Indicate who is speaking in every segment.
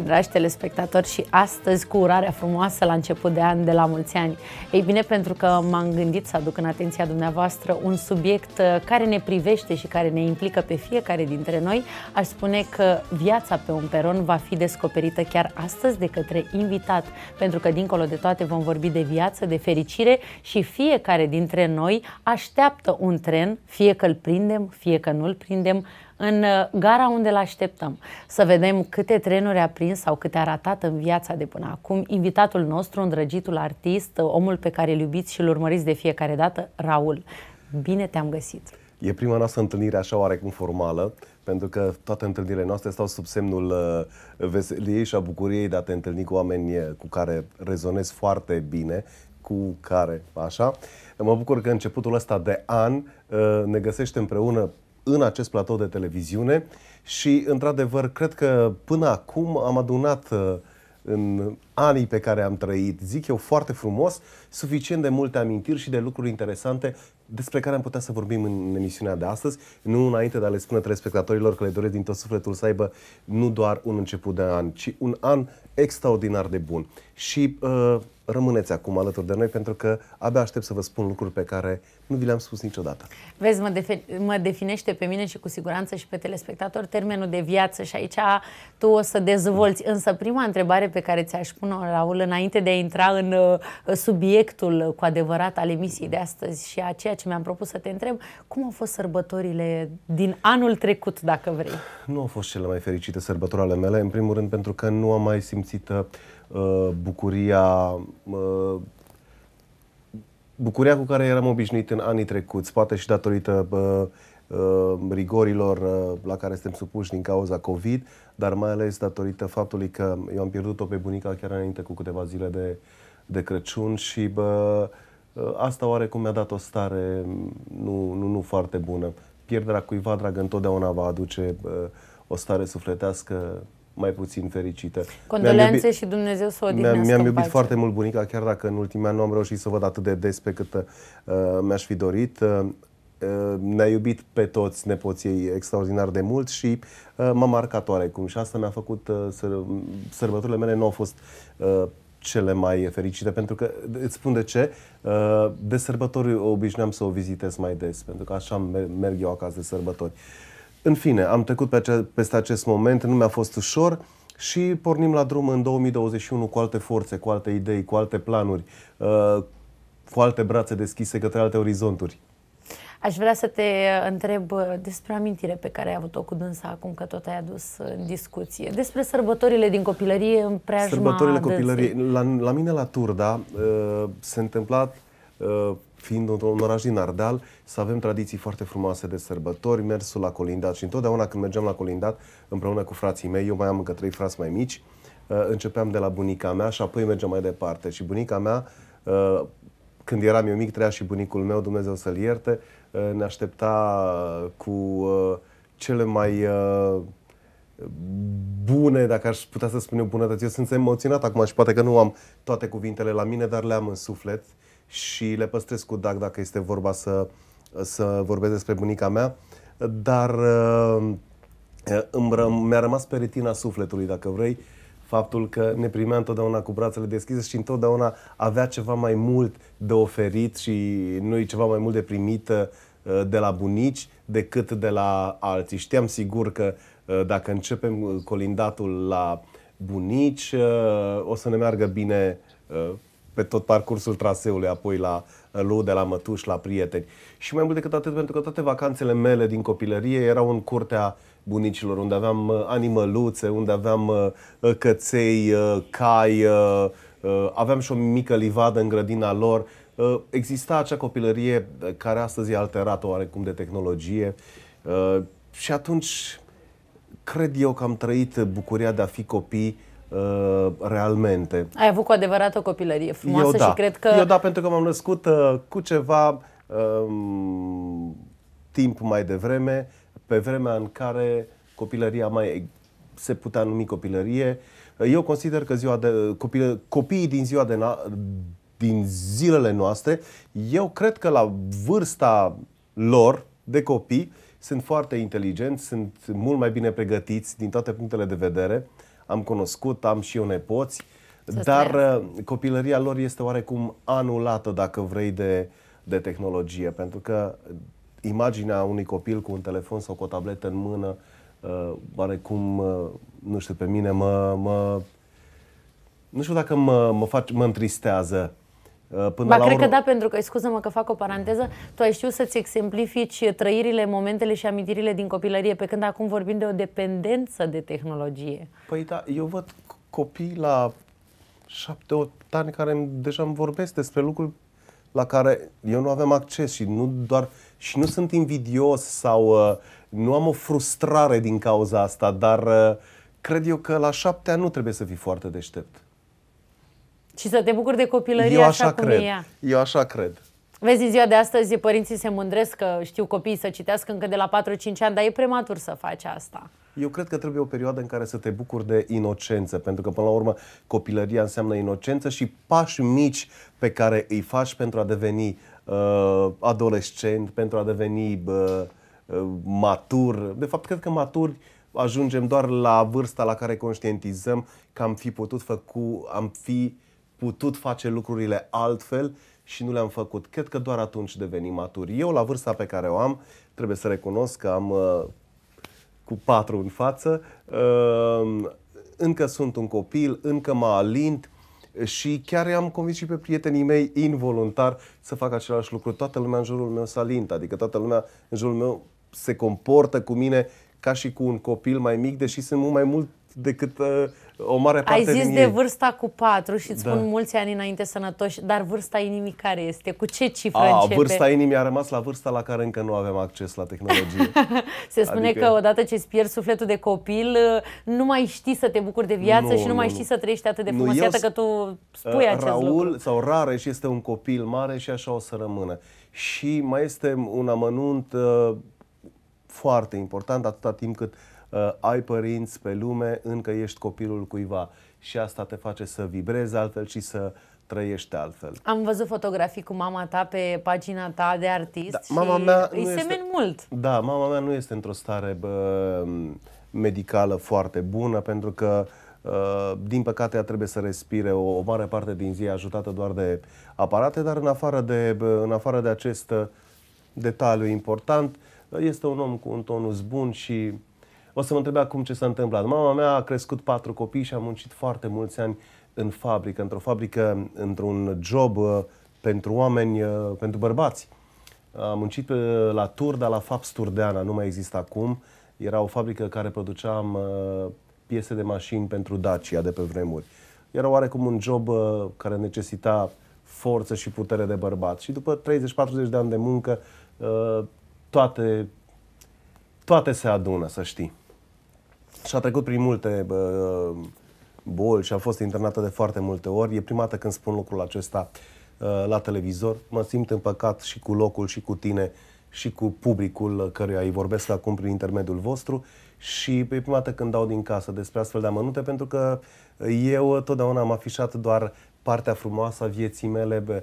Speaker 1: și dragi telespectatori și astăzi cu urarea frumoasă la început de an de la mulți ani. Ei bine, pentru că m-am gândit să aduc în atenția dumneavoastră un subiect uh, care ne privește și care ne implică pe fiecare dintre noi, aș spune că viața pe un peron va fi descoperită chiar astăzi de către invitat, pentru că dincolo de toate vom vorbi de viață, de fericire și fiecare dintre noi așteaptă un tren, fie că îl prindem, fie că nu îl prindem, în uh, gara unde l-așteptăm, să vedem câte trenuri a prins sau câte a ratat în viața de până acum invitatul nostru, îndrăgitul artist, uh, omul pe care îl iubiți și îl urmăriți de fiecare dată, Raul. Bine te-am găsit!
Speaker 2: E prima noastră întâlnire așa oarecum formală, pentru că toate întâlnirile noastre stau sub semnul uh, veseliei și a bucuriei de a te întâlni cu oameni cu care rezonezi foarte bine, cu care, așa. Mă bucur că începutul ăsta de an ne găsește împreună în acest platou de televiziune și, într-adevăr, cred că până acum am adunat uh, în anii pe care am trăit, zic eu foarte frumos, suficient de multe amintiri și de lucruri interesante despre care am putea să vorbim în emisiunea de astăzi, nu înainte de a le spune telespectatorilor că le doresc din tot sufletul să aibă nu doar un început de an, ci un an extraordinar de bun și uh, rămâneți acum alături de noi pentru că abia aștept să vă spun lucruri pe care nu vi le-am spus niciodată.
Speaker 1: Vezi, mă, defi- mă definește pe mine și cu siguranță și pe telespectator termenul de viață și aici tu o să dezvolți. Da. Însă prima întrebare pe care ți-aș pune-o, Raul, înainte de a intra în uh, subiectul cu adevărat al emisiei de astăzi și a ceea ce mi-am propus să te întreb, cum au fost sărbătorile din anul trecut, dacă vrei?
Speaker 2: Nu au fost cele mai fericite sărbători ale mele, în primul rând pentru că nu am mai simțit uh, Uh, bucuria uh, bucuria cu care eram obișnuit în anii trecuți, poate și datorită uh, rigorilor la care suntem supuși din cauza COVID, dar mai ales datorită faptului că eu am pierdut-o pe bunica chiar înainte cu câteva zile de, de Crăciun și bă, asta oarecum mi-a dat o stare mm, nu, nu, nu foarte bună. Pierderea cuiva drag întotdeauna va aduce bă, o stare sufletească mai puțin fericită. Condolențe iubit, și Dumnezeu să o odihnească Mi-am, mi-am iubit pace. foarte mult bunica, chiar dacă în ultimii ani nu am reușit să văd atât de des pe cât uh, mi-aș fi dorit. Uh, uh ne-a iubit pe toți nepoții extraordinar de mult și uh, m-a marcat oarecum și asta mi-a făcut uh, să, sărbătorile mele nu au fost uh, cele mai fericite, pentru că îți spun de ce, uh, de sărbători obișnuiam să o vizitez mai des, pentru că așa merg eu acasă de sărbători. Uh, în fine, am trecut pe ace- peste acest moment, nu mi-a fost ușor și pornim la drum în 2021 cu alte forțe, cu alte idei, cu alte planuri, uh, cu alte brațe deschise către alte orizonturi.
Speaker 1: Aș vrea să te uh, întreb uh, despre amintire pe care ai avut-o cu dânsa acum că tot ai adus în discuție. Despre sărbătorile din copilărie în preajma Sărbătorile copilăriei.
Speaker 2: La, la mine la Turda uh, se întâmplat... uh, fiind un oraș din Ardeal, să avem tradiții foarte frumoase de sărbători, mersul la colindat și întotdeauna când mergeam la colindat împreună cu frații mei, eu mai am încă trei frați mai mici, uh, începeam de la bunica mea și apoi mergeam mai departe și bunica mea uh, când eram eu mic, trăia și bunicul meu, Dumnezeu să-l ierte, uh, ne aștepta cu cele mai bune, dacă aș putea să spun eu bunătăți. Eu sunt emoționat acum și poate că nu am toate cuvintele la mine, dar le am în suflet. Uh, și le păstrez cu Dac dacă este vorba să, să vorbesc despre bunica mea, dar uh, uh, îmi mi-a rămas pe retina sufletului, dacă vrei, faptul că ne primea întotdeauna cu brațele deschise și întotdeauna avea ceva mai mult de oferit și noi ceva mai mult de primit uh, de la bunici decât de la alții. Știam sigur că dacă începem colindatul la bunici, o să ne meargă bine pe tot parcursul traseului, apoi la Lu, de la Mătuș, la prieteni. Și mai mult decât atât, pentru că toate vacanțele mele din copilărie erau în curtea bunicilor, unde aveam uh, animăluțe, unde aveam uh, uh, căței, cai, aveam și o mică livadă în grădina lor. Exista acea copilărie care astăzi e alterată oarecum de tehnologie și atunci cred eu că am trăit bucuria de a fi copii uh, realmente.
Speaker 1: Ai avut cu adevărat o copilărie frumoasă Eu, da. și cred că... Eu
Speaker 2: da, pentru că m-am născut uh, cu ceva um, timp mai devreme, pe vremea în care copilăria mai se putea numi copilărie. Uh, eu consider că ziua de, copil, copiii din ziua de na, din zilele noastre, eu cred că la vârsta lor de copii sunt foarte inteligenți, sunt mult mai bine pregătiți din toate punctele de vedere. Uh, am cunoscut, am și eu nepoți, Să dar stai. Uh, copilăria lor este oarecum anulată, dacă vrei, de, de tehnologie, pentru că imaginea unui copil cu un telefon sau cu o tabletă în mână, uh, oarecum, uh, nu știu, pe mine mă, mă nu știu dacă mă, mă, fac, mă întristează Uh, până ba, la cred urmă... că da,
Speaker 1: pentru că, scuză-mă că fac o paranteză, tu ai știut să-ți exemplifici trăirile, momentele și amintirile din copilărie, pe când acum vorbim de o dependență de tehnologie.
Speaker 2: Păi da, eu văd copii la șapte, opt ani care deja îmi vorbesc despre lucruri la care eu nu aveam acces și nu doar și nu sunt invidios sau uh, nu am o frustrare din cauza asta, dar uh, cred eu că la șapte ani nu trebuie să fii foarte deștept.
Speaker 1: Și să te bucuri de copilărie Eu așa, așa cum cred. e ea.
Speaker 2: Eu așa cred.
Speaker 1: Vezi, în ziua de astăzi părinții se mândresc că știu copiii să citească încă de la 4-5 ani, dar e prematur să faci asta.
Speaker 2: Eu cred că trebuie o perioadă în care să te bucuri de inocență, pentru că până la urmă copilăria înseamnă inocență și pași mici pe care îi faci pentru a deveni uh, adolescent, pentru a deveni uh, matur. De fapt, cred că maturi ajungem doar la vârsta la care conștientizăm că am fi putut făcu, am fi uh, putut face lucrurile altfel și nu le-am făcut. Cred că doar atunci devenim maturi. Eu, la vârsta pe care o am, trebuie să recunosc că am uh, cu patru în față, uh, încă sunt un copil, încă mă alint și chiar i-am convins și pe prietenii mei involuntar să fac același lucru. Toată lumea în jurul meu s-a alint, adică toată lumea în jurul meu se comportă cu mine ca și cu un copil mai mic, deși sunt mult mai mult decât uh, o mare parte Ai zis din de ei.
Speaker 1: vârsta cu 4 și îți da. spun mulți ani înainte sănătoși, dar vârsta inimii care este? Cu ce cifră a, începe? Vârsta
Speaker 2: inimii a rămas la vârsta la care încă nu avem acces la tehnologie. Se spune adică... că
Speaker 1: odată ce îți pierzi sufletul de copil, uh, nu mai știi să te bucuri de viață nu, și nu, nu mai știi nu. să trăiești atât de frumos. Iată că tu
Speaker 2: spui uh, acest Raul lucru. sau și este un copil mare și așa o să rămână. Și mai este un amănunt uh, foarte important atâta timp cât uh, uh, ai părinți pe lume, încă ești copilul cuiva. Și asta te face să vibrezi altfel și să trăiește altfel.
Speaker 1: Am văzut fotografii cu mama ta pe pagina ta de artist da, și mama mea îi semeni este,
Speaker 2: mult. Da, mama mea nu este într-o stare bă, medicală foarte bună pentru că uh, din păcate ea trebuie să respire o, o mare parte din zi ajutată doar de aparate, dar în afară de, în afară de acest uh, detaliu important, este un om cu un tonus bun și o să mă întrebe acum ce s-a întâmplat. Mama mea a crescut patru copii și a muncit foarte mulți ani în fabrică, într-o fabrică, într-un job uh, pentru oameni, uh, pentru bărbați. A muncit uh, la tur, dar la Faps Turdeana, nu mai există acum. Era o fabrică care producea piese de mașini pentru Dacia de pe vremuri. Era oarecum un job care necesita forță și putere de bărbat. Și după 30-40 de ani de muncă, toate, toate se adună, să știi. Și a trecut prin multe uh, boli și a fost internată de foarte multe ori. E prima dată când spun lucrul acesta uh, la televizor. Mă simt împăcat și cu locul și cu tine și cu publicul uh, căruia îi vorbesc acum prin intermediul vostru și pe prima dată când dau din casă despre astfel de amănunte pentru că eu totdeauna am afișat doar partea frumoasă a vieții mele, uh,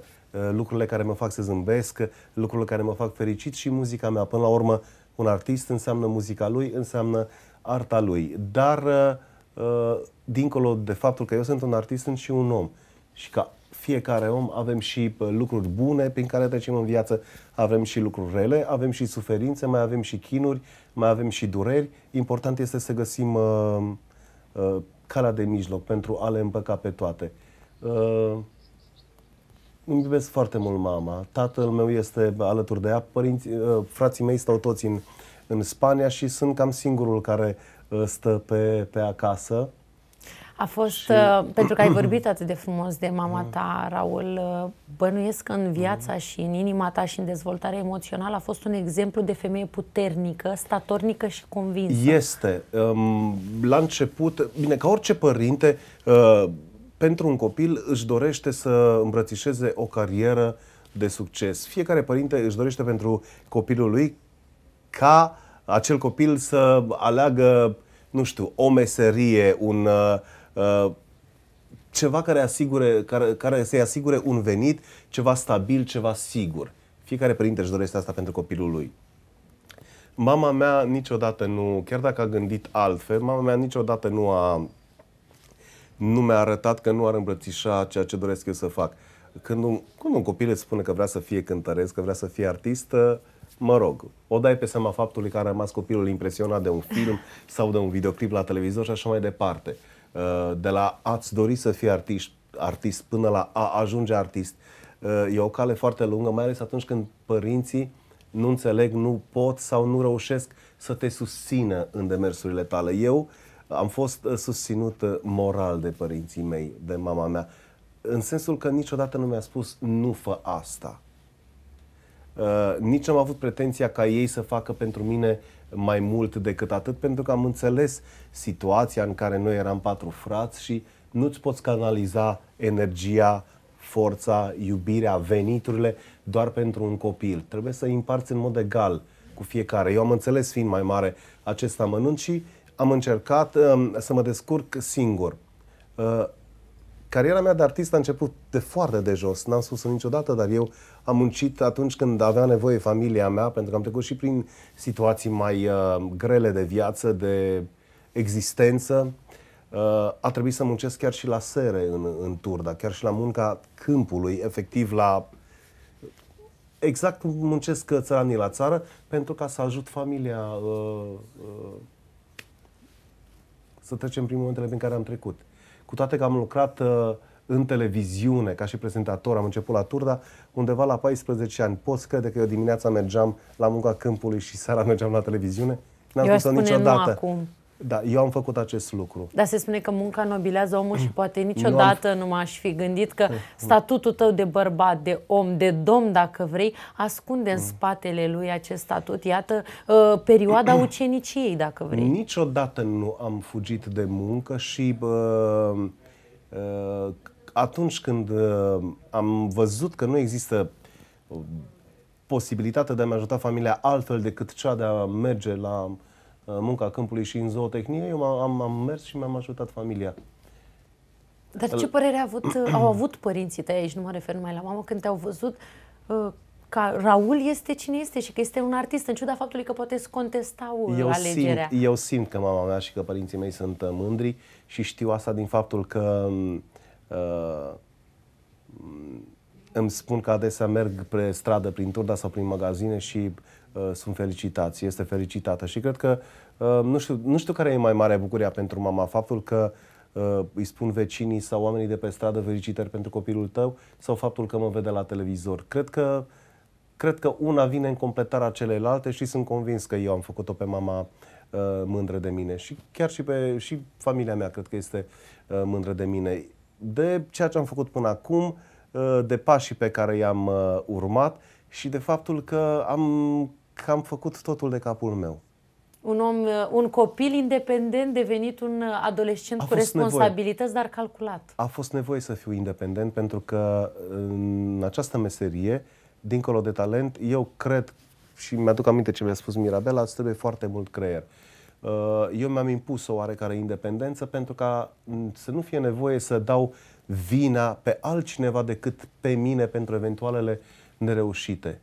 Speaker 2: lucrurile care mă fac să zâmbesc, lucrurile care mă fac fericit și muzica mea. Până la urmă, un artist înseamnă muzica lui, înseamnă arta lui. Dar, uh, uh, dincolo de faptul că eu sunt un artist, sunt și un om. Și ca fiecare om avem și uh, lucruri bune prin care trecem în viață, avem și lucruri rele, avem și suferințe, mai avem și chinuri, mai avem și dureri. Important este să găsim uh, uh, calea de mijloc pentru a le împăca pe toate. Uh, îmi iubesc foarte mult mama, tatăl meu este alături de ea, părinții, uh, frații mei stau toți în în Spania și sunt cam singurul care uh, stă pe, pe acasă.
Speaker 1: A fost, și... Uh, pentru că ai vorbit atât de frumos de mama mm. ta, Raul, uh, bănuiesc că în mm. viața și în inima ta și în dezvoltarea emoțională a fost un exemplu de femeie puternică, statornică și convinsă.
Speaker 2: Este. Um, la început, bine, ca orice părinte, pentru un copil își dorește să îmbrățișeze o carieră de succes. Fiecare părinte își dorește pentru copilul lui ca acel copil să aleagă, nu știu, o meserie, un uh, uh, ceva care, asigure, care, care să-i asigure un venit, ceva stabil, ceva sigur. Fiecare părinte își dorește asta pentru copilul lui. Mama mea niciodată nu, chiar dacă a gândit altfel, mama mea niciodată nu a nu mi-a arătat că nu ar îmbrățișa ceea ce doresc eu să fac. Când un, când un copil îți spune că vrea să fie cântăresc, că vrea să fie artistă, uh, mă rog, o dai pe seama faptului că a rămas copilul impresionat de un film sau de un videoclip la televizor și așa mai departe. Uh, de la a-ți dori să fii artist, artist până la a ajunge artist, uh, e o cale foarte lungă, mai ales atunci când părinții nu înțeleg, nu pot sau nu reușesc să te susțină în demersurile tale. Eu am fost uh, susținut moral de părinții mei, de mama mea, în sensul că niciodată nu mi-a spus nu fă asta Uh, nici am avut pretenția ca ei să facă pentru mine mai mult decât atât, pentru că am înțeles situația în care noi eram patru frați și nu-ți poți canaliza energia, forța, iubirea, veniturile doar pentru un copil. Trebuie să îi împarți în mod egal cu fiecare. Eu am înțeles fiind mai mare acest amănunt și am încercat uh, să mă descurc singur. Uh, Cariera mea de artist a început de foarte de jos, n-am spus-o niciodată, dar eu am muncit atunci când avea nevoie familia mea, pentru că am trecut și prin situații mai uh, grele de viață, de existență. Uh, a trebuit să muncesc chiar și la sere în, în turda, chiar și la munca câmpului, efectiv la exact cum muncesc uh, țăranii la țară, pentru ca să ajut familia uh, uh, să trecem prin momentele prin care am trecut cu toate că am lucrat uh, în televiziune, ca și prezentator, am început la Turda, undeva la 14 ani. Poți crede că eu dimineața mergeam la munca câmpului și seara mergeam la televiziune? N-am eu spus niciodată. Nu acum. Da, eu am făcut acest lucru. Dar
Speaker 1: se spune că munca nobilează omul și poate niciodată am... nu m-aș fi gândit că eh, statutul tău de bărbat, de om, de domn, dacă vrei, ascunde în mm. spatele lui acest statut. Iată, uh, perioada uceniciei, dacă vrei.
Speaker 2: Niciodată nu am fugit de muncă și bă, uh, atunci când uh, am văzut că nu există posibilitatea de a-mi ajuta familia altfel decât cea de a merge la Uh, munca câmpului și în zootehnie, eu am, am mers și mi-am ajutat familia.
Speaker 1: Dar ce părere a avut, uh, au avut părinții tăi aici, nu mă refer numai la mamă, când te-au văzut uh, că Raul este cine este și că este un artist, în ciuda faptului că poate să contestau uh, eu alegerea. Simt,
Speaker 2: eu simt că mama mea și că părinții mei sunt mândri și știu asta din faptul că mm, uh, mm, îmi spun că adesea merg pe stradă prin Turda sau prin magazine și Uh, sunt felicitați, este felicitată și cred că uh, nu, știu, nu știu care e mai mare bucuria pentru mama, faptul că uh, îi spun vecinii sau oamenii de pe stradă felicitări pentru copilul tău sau faptul că mă vede la televizor. Cred că cred că una vine în completarea celelalte și sunt convins că eu am făcut-o pe mama mândră de mine și chiar și pe și familia mea cred că este mândră de mine. De ceea ce am făcut până acum, de pașii pe care i-am urmat și de faptul că am că am făcut totul de capul meu.
Speaker 1: Un, om, uh, un copil independent devenit un uh, adolescent cu responsabilități, nevoie. dar calculat.
Speaker 2: A fost nevoie să fiu independent pentru că în această meserie, dincolo de talent, eu cred și mi-aduc aminte ce mi-a spus Mirabela, îți trebuie foarte mult creier. Uh, eu mi-am impus o oarecare independență pentru ca să nu fie nevoie să dau vina pe altcineva decât pe mine pentru eventualele nereușite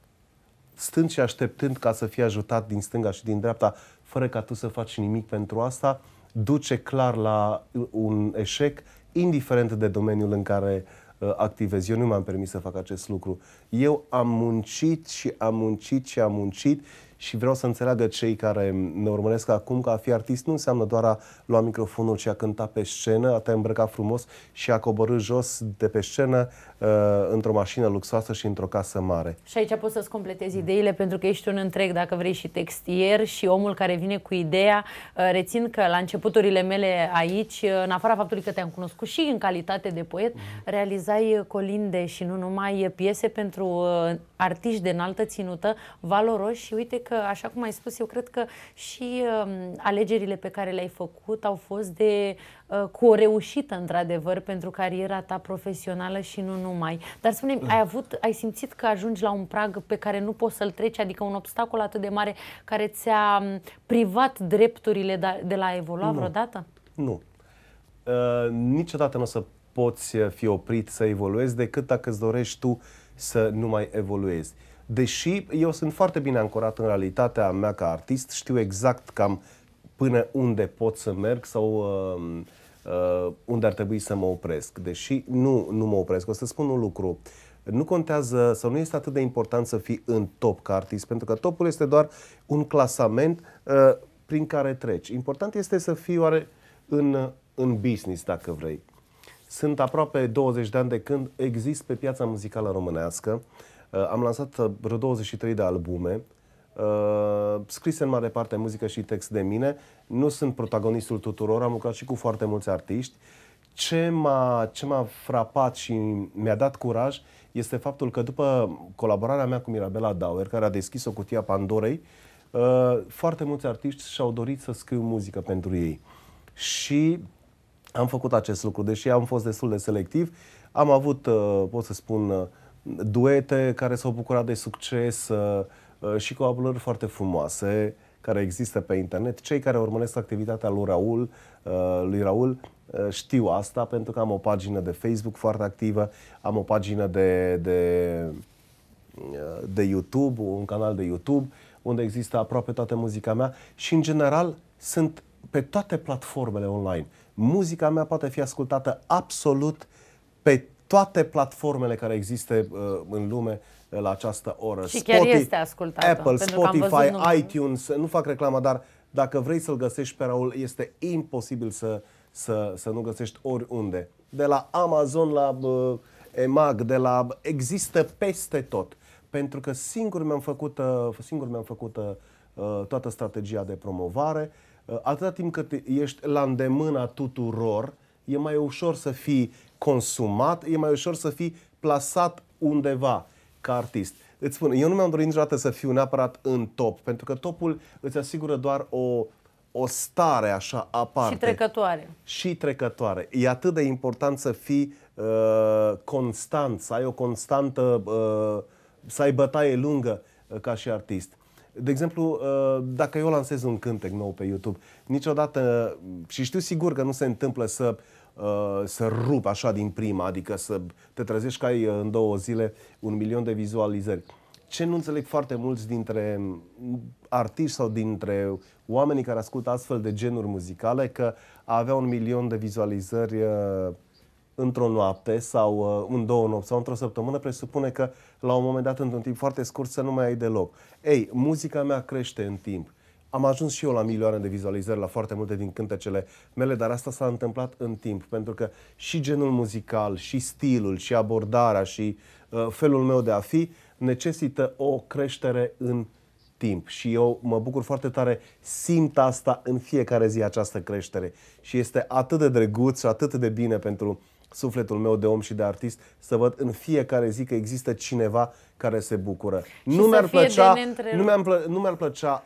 Speaker 2: stând și așteptând ca să fie ajutat din stânga și din dreapta, fără ca tu să faci nimic pentru asta, duce clar la un eșec, indiferent de domeniul în care uh, activez. Eu nu mi-am permis să fac acest lucru. Eu am muncit și am muncit și am muncit și vreau să înțeleagă cei care ne urmăresc acum că a fi artist nu înseamnă doar a lua microfonul și a cânta pe scenă, a te îmbrăca frumos și a coborâ jos de pe scenă uh, într-o mașină luxoasă și într-o casă mare.
Speaker 1: Și aici poți să-ți completezi ideile pentru că ești un întreg, dacă vrei, și textier și omul care vine cu ideea. Uh, rețin că la începuturile mele aici, uh, în afara faptului că te-am cunoscut și în calitate de poet, mhm. realizai uh, colinde și nu numai piese pentru artiști de înaltă ținută, valoroși și uite că, așa cum ai spus, eu cred că și um, alegerile pe care le-ai făcut au fost de Uh, cu o reușită, într-adevăr, pentru cariera ta profesională și nu numai. Dar spune ai avut, ai simțit că ajungi la un prag pe care nu poți să-l treci, adică un obstacol atât de mare care ți-a um, privat drepturile da, de la a evolua nu. vreodată?
Speaker 2: Nu. Uh, niciodată nu o să poți fi oprit să evoluezi decât dacă îți dorești tu să nu mai evoluezi. Deși eu sunt foarte bine ancorat în realitatea mea ca artist, știu exact cam până unde pot să merg sau uh, uh, unde ar trebui să mă opresc. Deși nu, nu mă opresc, o să spun un lucru. Nu contează sau nu este atât de important să fii în top ca artist, pentru că topul este doar un clasament uh, prin care treci. Important este să fii oare în, uh, în business, dacă vrei. Sunt aproape 20 de ani de când exist pe piața muzicală românească. Uh, am lansat uh, vreo 23 de albume Uh, scrise în mare parte muzică și text de mine. Nu sunt protagonistul tuturor, am lucrat și cu foarte mulți artiști. Ce m-a, ce m-a frapat și mi-a dat curaj este faptul că după colaborarea mea cu Mirabela Dauer, care a deschis o cutie a Pandorei, uh, foarte mulți artiști și-au dorit să scriu muzică pentru ei. Și am făcut acest lucru, deși am fost destul de selectiv. Am avut, uh, pot să spun, uh, duete care s-au bucurat de succes, uh, Uh, și cu abulări foarte frumoase care există pe internet. Cei care urmăresc activitatea lui Raul, uh, lui Raul uh, știu asta pentru că am o pagină de Facebook foarte activă, am o pagină de, de, de YouTube, un canal de YouTube unde există aproape toată muzica mea și în general sunt pe toate platformele online. Muzica mea poate fi ascultată absolut pe toate platformele care există uh, în lume la această oră. Și Spotify, este ascultată. Apple, Spotify, văzut iTunes, nu fac reclamă, dar dacă vrei să-l găsești pe Raul, este imposibil să, să, să nu găsești oriunde. De la Amazon la uh, EMAG, de la... Există peste tot. Pentru că singur mi-am făcut, ă, singur mi-am făcut uh, toată strategia de promovare. Uh, atâta timp cât ești la îndemâna tuturor, e mai ușor să fii consumat, e mai ușor să fii plasat undeva ca artist. Îți spun, eu nu mi-am dorit niciodată să fiu neapărat în top, pentru că topul îți asigură doar o, o stare așa aparte. Și
Speaker 1: trecătoare.
Speaker 2: Și trecătoare. E atât de important să fii uh, constant, să ai o constantă, uh, să ai bătaie lungă uh, ca și artist. De exemplu, uh, dacă eu lansez un cântec nou pe YouTube, niciodată, uh, și știu sigur că nu se întâmplă să uh, Uh, să rup așa din prima, adică să te trezești că ai uh, în două zile un milion de vizualizări. Ce nu înțeleg foarte mulți dintre mm, artiști sau dintre oamenii care ascultă astfel de genuri muzicale, că a avea un milion de vizualizări uh, într-o noapte sau în două nopți sau într-o săptămână presupune că la un moment dat, într-un timp foarte scurt, să nu mai ai deloc. Ei, muzica mea crește în timp. Am ajuns și eu la milioane de vizualizări la foarte multe din cântecele mele, dar asta s-a întâmplat în timp, pentru că și genul muzical, și stilul, și abordarea, și uh, felul meu de a fi necesită o creștere în timp și eu mă bucur foarte tare, simt asta în fiecare zi, această creștere și este atât de drăguț și atât de bine pentru sufletul meu de om și de artist să văd în fiecare zi că există cineva care se bucură. Și nu mi-ar plăcea, nu mi-ar, plă, nu mi-ar plăcea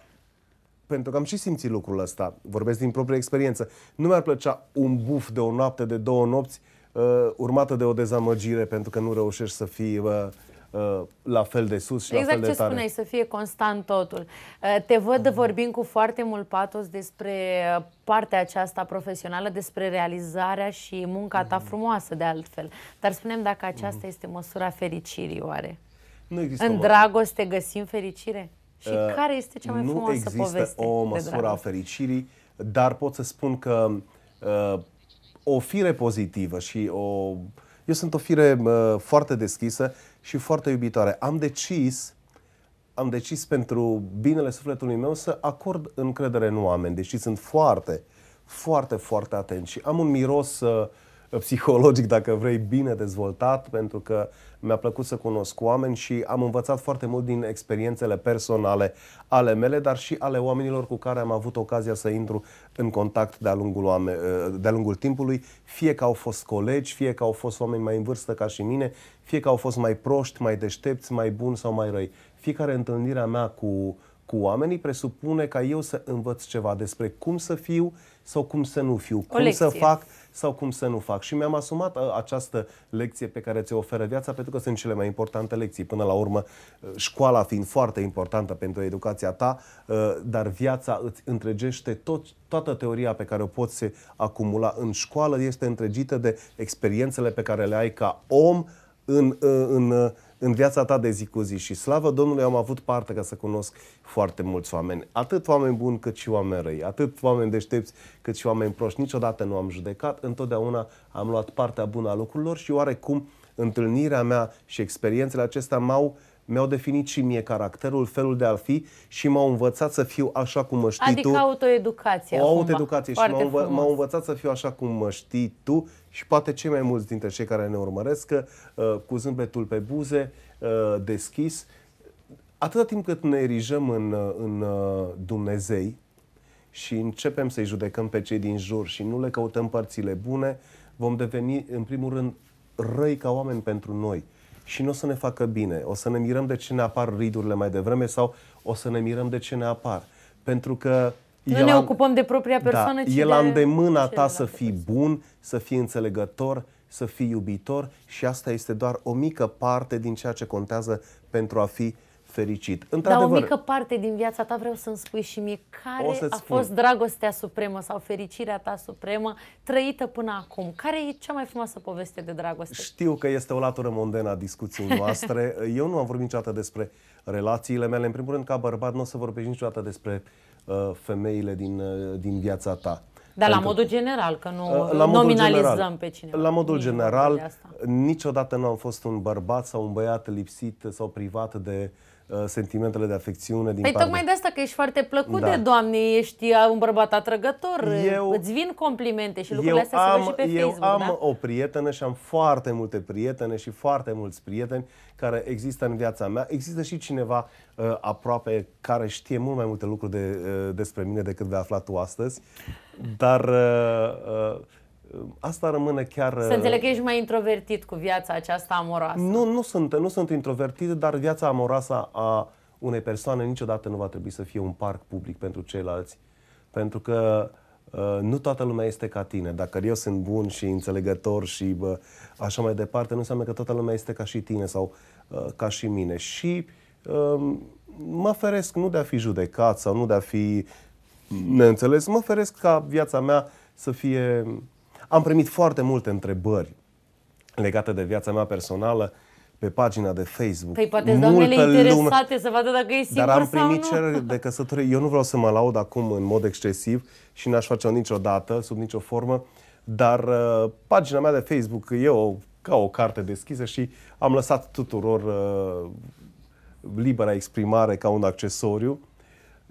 Speaker 2: pentru că am și simțit lucrul ăsta, vorbesc din propria experiență, nu mi-ar plăcea un buf de o noapte, de două nopți, uh, urmată de o dezamăgire pentru că nu reușești să fii uh, uh, la fel de sus și exact la fel de tare. Exact ce spuneai,
Speaker 1: să fie constant totul. Uh, te văd uh-huh. vorbind cu foarte mult patos despre uh, partea aceasta profesională, despre realizarea și munca ta uh-huh. frumoasă de altfel. Dar spunem dacă aceasta uh-huh. este măsura fericirii oare? Nu există. În dragoste găsim fericire? Și uh, care este cea mai nu frumoasă există poveste o măsură a
Speaker 2: fericirii, dar pot să spun că uh, o fire pozitivă și o... Eu sunt o fire uh, foarte deschisă și foarte iubitoare. Am decis am decis pentru binele sufletului meu să acord încredere în oameni, deși sunt foarte, foarte, foarte atent și am un miros uh, psihologic, dacă vrei, bine dezvoltat, pentru că mi-a plăcut să cunosc oameni și am învățat foarte mult din experiențele personale ale mele, dar și ale oamenilor cu care am avut ocazia să intru în contact de-a lungul, de-a lungul timpului, fie că au fost colegi, fie că au fost oameni mai în vârstă ca și mine, fie că au fost mai proști, mai deștepți, mai buni sau mai răi. Fiecare întâlnirea mea cu, cu oamenii presupune ca eu să învăț ceva despre cum să fiu sau cum să nu fiu, cum să fac sau cum să nu fac. Și mi-am asumat uh, această lecție pe care ți-o oferă viața, pentru că sunt cele mai importante lecții. Până la urmă, uh, școala fiind foarte importantă pentru educația ta, uh, dar viața îți întregește tot, toată teoria pe care o poți acumula în școală, este întregită de experiențele pe care le ai ca om în, în, în în viața ta de zi cu zi și slavă Domnului am avut parte ca să cunosc foarte mulți oameni, atât oameni buni cât și oameni răi, atât oameni deștepți cât și oameni proști, niciodată nu am judecat, întotdeauna am luat partea bună a lucrurilor și oarecum întâlnirea mea și experiențele acestea m-au uh, mi-au definit și mie caracterul, felul de a fi și m-au învățat să fiu așa cum mă știi adică tu. Adică
Speaker 1: autoeducație. O autoeducație și m-au, învă- m-au
Speaker 2: învățat să fiu așa cum mă știi tu și poate cei mai mulți dintre cei care ne urmăresc uh, cu zâmbetul pe buze, uh, deschis, atâta timp cât ne erijăm în, uh, în uh, Dumnezei, și începem să-i judecăm pe cei din jur și nu le căutăm părțile bune, vom deveni, în primul rând, răi ca oameni pentru noi și nu o să ne facă bine. O să ne mirăm de ce ne apar ridurile mai devreme sau o să ne mirăm de ce ne apar. Pentru că nu ne ocupăm
Speaker 1: de propria da, persoană, da, ci e la îndemâna ta să
Speaker 2: fii bun, să fii înțelegător, să fii iubitor și asta este doar o mică parte din ceea ce contează pentru a fi fericit. Într-adevăr, Dar o mică
Speaker 1: parte din viața ta vreau să-mi spui și mie care a spun. fost dragostea supremă sau fericirea ta supremă trăită până acum. Care e cea mai frumoasă poveste de dragoste? Știu
Speaker 2: că este o latură mondenă a discuției noastre. Eu nu am vorbit niciodată despre relațiile mele. În primul rând, ca bărbat, nu o să vorbești niciodată despre uh, femeile din, uh, din viața ta. Dar la modul
Speaker 1: general, că nu uh, la nominalizăm general, pe cineva. La modul general,
Speaker 2: niciodată nu am fost un bărbat sau un băiat lipsit sau privat de uh, Uh, sentimentele de afecțiune din păi partea... tocmai de
Speaker 1: asta că ești foarte plăcut da. de doamne, ești uh, un bărbat atrăgător, uh, eu, îți vin complimente și lucrurile astea am, se și pe eu Facebook. Eu am da?
Speaker 2: o prietenă și am foarte multe prietene și foarte mulți prieteni care există în viața mea. Există și cineva uh, aproape care știe mult mai multe lucruri de, uh, despre mine decât vei afla tu astăzi, dar... Uh, uh, asta rămâne chiar... Să uh, înțeleg
Speaker 1: că ești mai introvertit cu viața aceasta amoroasă.
Speaker 2: Nu, nu sunt, nu sunt introvertit, dar viața amoroasă a unei persoane niciodată nu va trebui să fie un parc public pentru ceilalți. Pentru că uh, nu toată lumea este ca tine. Dacă eu sunt bun și înțelegător și bă, așa mai departe, nu înseamnă că toată lumea este ca și tine sau uh, ca și mine. Și uh, mă feresc nu de a fi judecat sau nu de a fi neînțeles, mă feresc ca viața mea să fie am primit foarte multe întrebări legate de viața mea personală pe pagina de Facebook. Păi poate doamnele interesate
Speaker 1: să vadă dacă e sigur Dar am primit
Speaker 2: cereri de căsătorie. Eu nu vreau să mă laud acum în mod excesiv și n-aș face-o niciodată, sub nicio formă, dar uh, pagina mea de Facebook e o, ca o carte deschisă și am lăsat tuturor uh, libera exprimare ca un accesoriu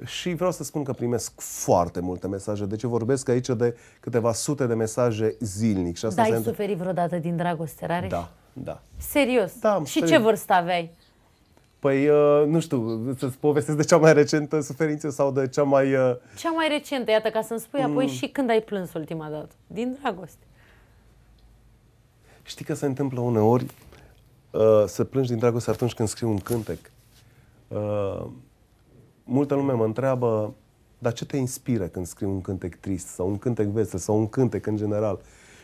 Speaker 2: și vreau să spun că primesc foarte multe mesaje. Deci eu vorbesc aici de câteva sute de mesaje zilnic. Și asta da, ai întâmpl...
Speaker 1: suferit vreodată din dragoste, Rareș? Da, da. Serios? Da, am Și ce vârstă aveai?
Speaker 2: Păi, uh, nu știu, să-ți povestesc de cea mai recentă suferință sau de cea mai... Uh,
Speaker 1: cea mai recentă, iată, ca să-mi spui mm. apoi și când ai plâns ultima dată. Din dragoste.
Speaker 2: Știi că se întâmplă uneori uh, să plângi din dragoste atunci când scriu un cântec. Uh, multă lume mă întreabă, dar ce te inspiră când scrii un cântec trist sau un cântec vesel sau un cântec în general?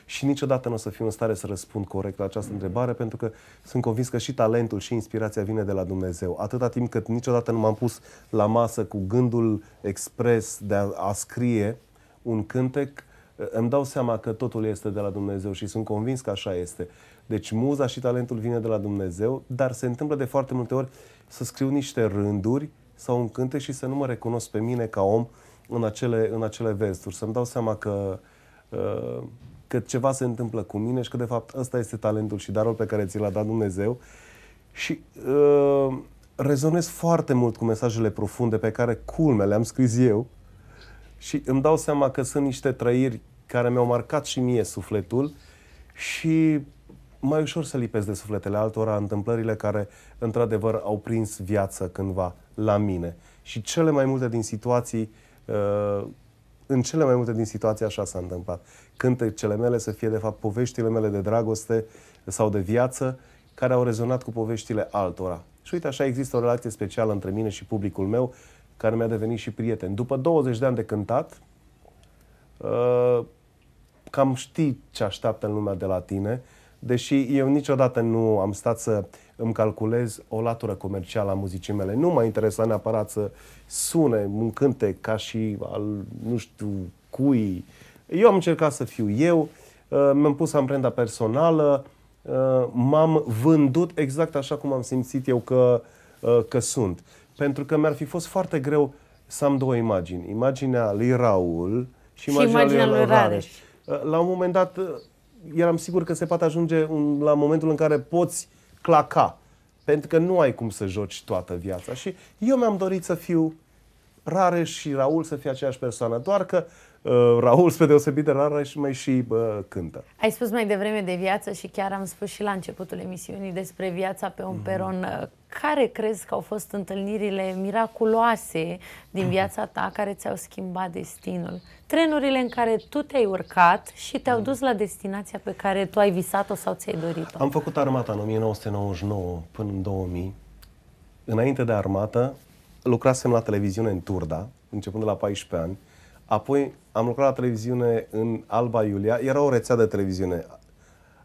Speaker 2: Și niciodată nu o să fiu în stare să răspund corect la această întrebare, pentru că sunt convins că și talentul și inspirația vine de la Dumnezeu. Atâta timp cât niciodată nu m-am pus la masă cu gândul expres de a, a scrie un cântec, îmi dau seama că totul este de la Dumnezeu și sunt convins că așa este. Deci muza și talentul vine de la Dumnezeu, dar se întâmplă de foarte multe ori să scriu niște rânduri sau un cântec și să nu mă recunosc pe mine ca om în acele, în acele versuri. Să-mi dau seama că, uh, că ceva se întâmplă cu mine și că de fapt ăsta este talentul și darul pe care ți l-a dat Dumnezeu. Și uh, rezonez foarte mult cu mesajele profunde pe care culme le-am scris eu și îmi dau seama că sunt niște trăiri care mi-au marcat și mie sufletul și mai ușor să lipesc de sufletele altora întâmplările care, într-adevăr, au prins viață cândva la mine. Și cele mai multe din situații, uh, în cele mai multe din situații așa s-a întâmplat. Cântecele mele să fie, de fapt, poveștile mele de dragoste sau de viață care au rezonat cu poveștile altora. Și uite, așa există o relație specială între mine și publicul meu, care mi-a devenit și prieten. După 20 de ani de cântat, uh, cam știi ce așteaptă în lumea de la tine, deși eu niciodată nu am stat să îmi calculez o latură comercială a muzicii mele. Nu m-a interesat neapărat să sune un cântec ca și al, nu știu, cui. Eu am încercat să fiu eu, uh, mi-am pus amprenta personală, uh, m-am vândut exact așa cum am simțit eu că, uh, că sunt. Pentru că mi-ar fi fost foarte greu să am două imagini. Imaginea lui Raul și imaginea, și imaginea lui, Rares. La un moment dat eram sigur că se poate ajunge un, la momentul în care poți claca. Pentru că nu ai cum să joci toată viața. Și eu mi-am dorit să fiu rare și Raul să fie aceeași persoană, doar că uh, Raul, spre deosebit de și mai și uh, cântă.
Speaker 1: Ai spus mai devreme de viață și chiar am spus și la începutul emisiunii despre viața pe un mm-hmm. peron. Uh, care crezi că au fost întâlnirile miraculoase din viața ta care ți-au schimbat destinul? trenurile în care tu te-ai urcat și te-au dus la destinația pe care tu ai visat-o sau ți-ai dorit-o?
Speaker 2: Am făcut armata în 1999 până în 2000. Înainte de armată, lucrasem la televiziune în Turda, începând de la 14 ani. Apoi am lucrat la televiziune în Alba Iulia. Era o rețea de televiziune.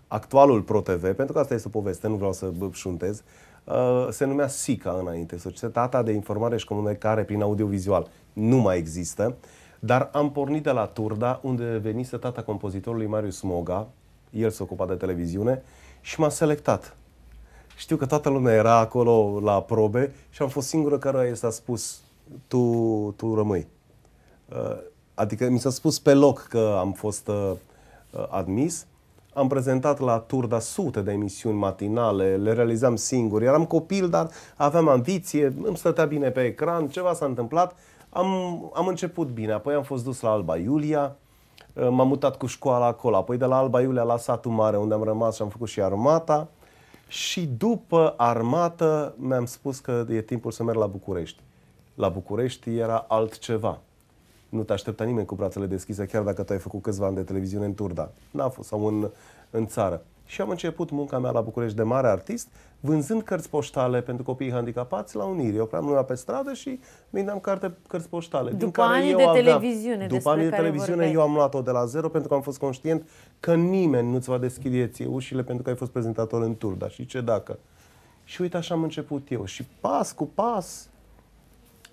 Speaker 2: Actualul ProTV, pentru că asta este o poveste, nu vreau să șuntez, uh, se numea SICA înainte, Societatea de Informare și Comunicare prin Audiovizual. Nu mai există. Dar am pornit de la Turda, unde venise tata compozitorului Marius Moga, el se ocupa de televiziune, și m-a selectat. Știu că toată lumea era acolo la probe și am fost singură care i s-a spus, tu, tu rămâi. Uh, adică mi s-a spus pe loc că am fost uh, uh, admis. Am prezentat la Turda sute de emisiuni matinale, le realizam singur. Eram copil, dar aveam ambiție, îmi stătea bine pe ecran, ceva s-a întâmplat, am, am început bine, apoi am fost dus la Alba Iulia, ă, m-am mutat cu școala acolo, apoi de la Alba Iulia la satul mare unde am rămas și am făcut și armata. Și după armată mi-am spus că e timpul să merg la București. La București era altceva. Nu te aștepta nimeni cu brațele deschise, chiar dacă tu ai făcut câțiva ani de televiziune în Turda. N-a fost, sau în, în țară. Și am început munca mea la București de mare artist, vânzând cărți poștale pentru copiii handicapați la Unire. Opream lumea pe stradă și vindeam carte, cărți poștale. După din care anii eu de aveam, da, televiziune După anii de televiziune vorbeai. eu am luat-o de la zero pentru că am fost conștient că nimeni nu-ți va deschide ție ușile pentru că ai fost prezentator în tur. Dar și ce dacă? Și uite așa am început eu. Și pas cu pas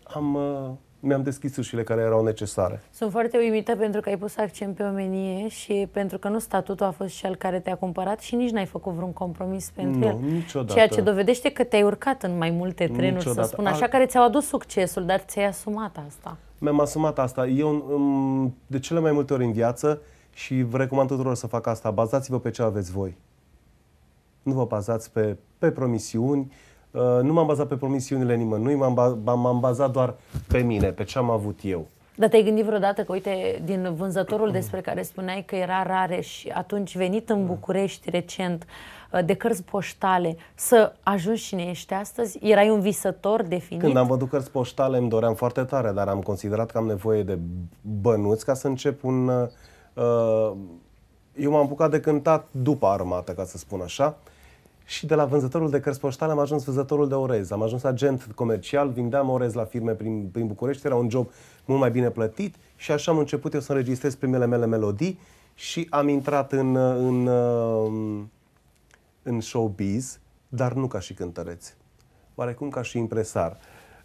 Speaker 2: am, uh, mi-am deschis ușile care erau necesare.
Speaker 1: Sunt foarte uimită pentru că ai pus accent pe omenie și pentru că nu statutul a fost cel care te-a cumpărat și nici n-ai făcut vreun compromis pentru nu, el. Niciodată. Ceea ce dovedește că te-ai urcat în mai multe trenuri, niciodată. să spun așa, care ți-au adus succesul, dar ți-ai asumat asta.
Speaker 2: Mi-am asumat asta. Eu, mm, de cele mai multe ori în viață, și vă recomand tuturor să fac asta, bazați-vă pe ce aveți voi. Nu vă bazați pe, pe promisiuni, Uh, nu m-am bazat pe promisiunile nimănui, m-am, m-am bazat doar pe mine, pe ce am avut eu.
Speaker 1: Dar te-ai gândit vreodată că, uite, din vânzătorul despre care spuneai că era rare și atunci venit în București recent uh, de cărți poștale, să ajungi cine ești astăzi? Erai un visător definit? Când am
Speaker 2: văzut cărți poștale îmi doream foarte tare, dar am considerat că am nevoie de bănuți ca să încep un... Uh, uh eu m-am bucat de cântat după armată, ca să spun așa. Uh, și de la vânzătorul de cărți poștale am ajuns vânzătorul de orez. Am ajuns agent comercial, vindeam orez la firme prin, prin București, era un job mult mai bine plătit și așa am început eu să înregistrez primele mele melodii și am intrat în, în, în, în showbiz, dar nu ca și cântăreț, oarecum ca și impresar.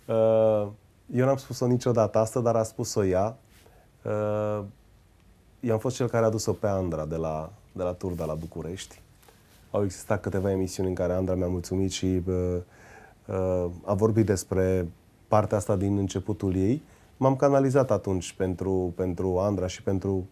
Speaker 2: Uh, eu n-am spus-o niciodată asta, dar a spus-o ea. Uh, eu am fost cel care a dus-o pe Andra de la, de la Turda la București au existat câteva emisiuni în care Andra mi-a mulțumit și uh, uh, a vorbit despre partea asta din începutul ei. M-am canalizat atunci pentru, pentru Andra și pentru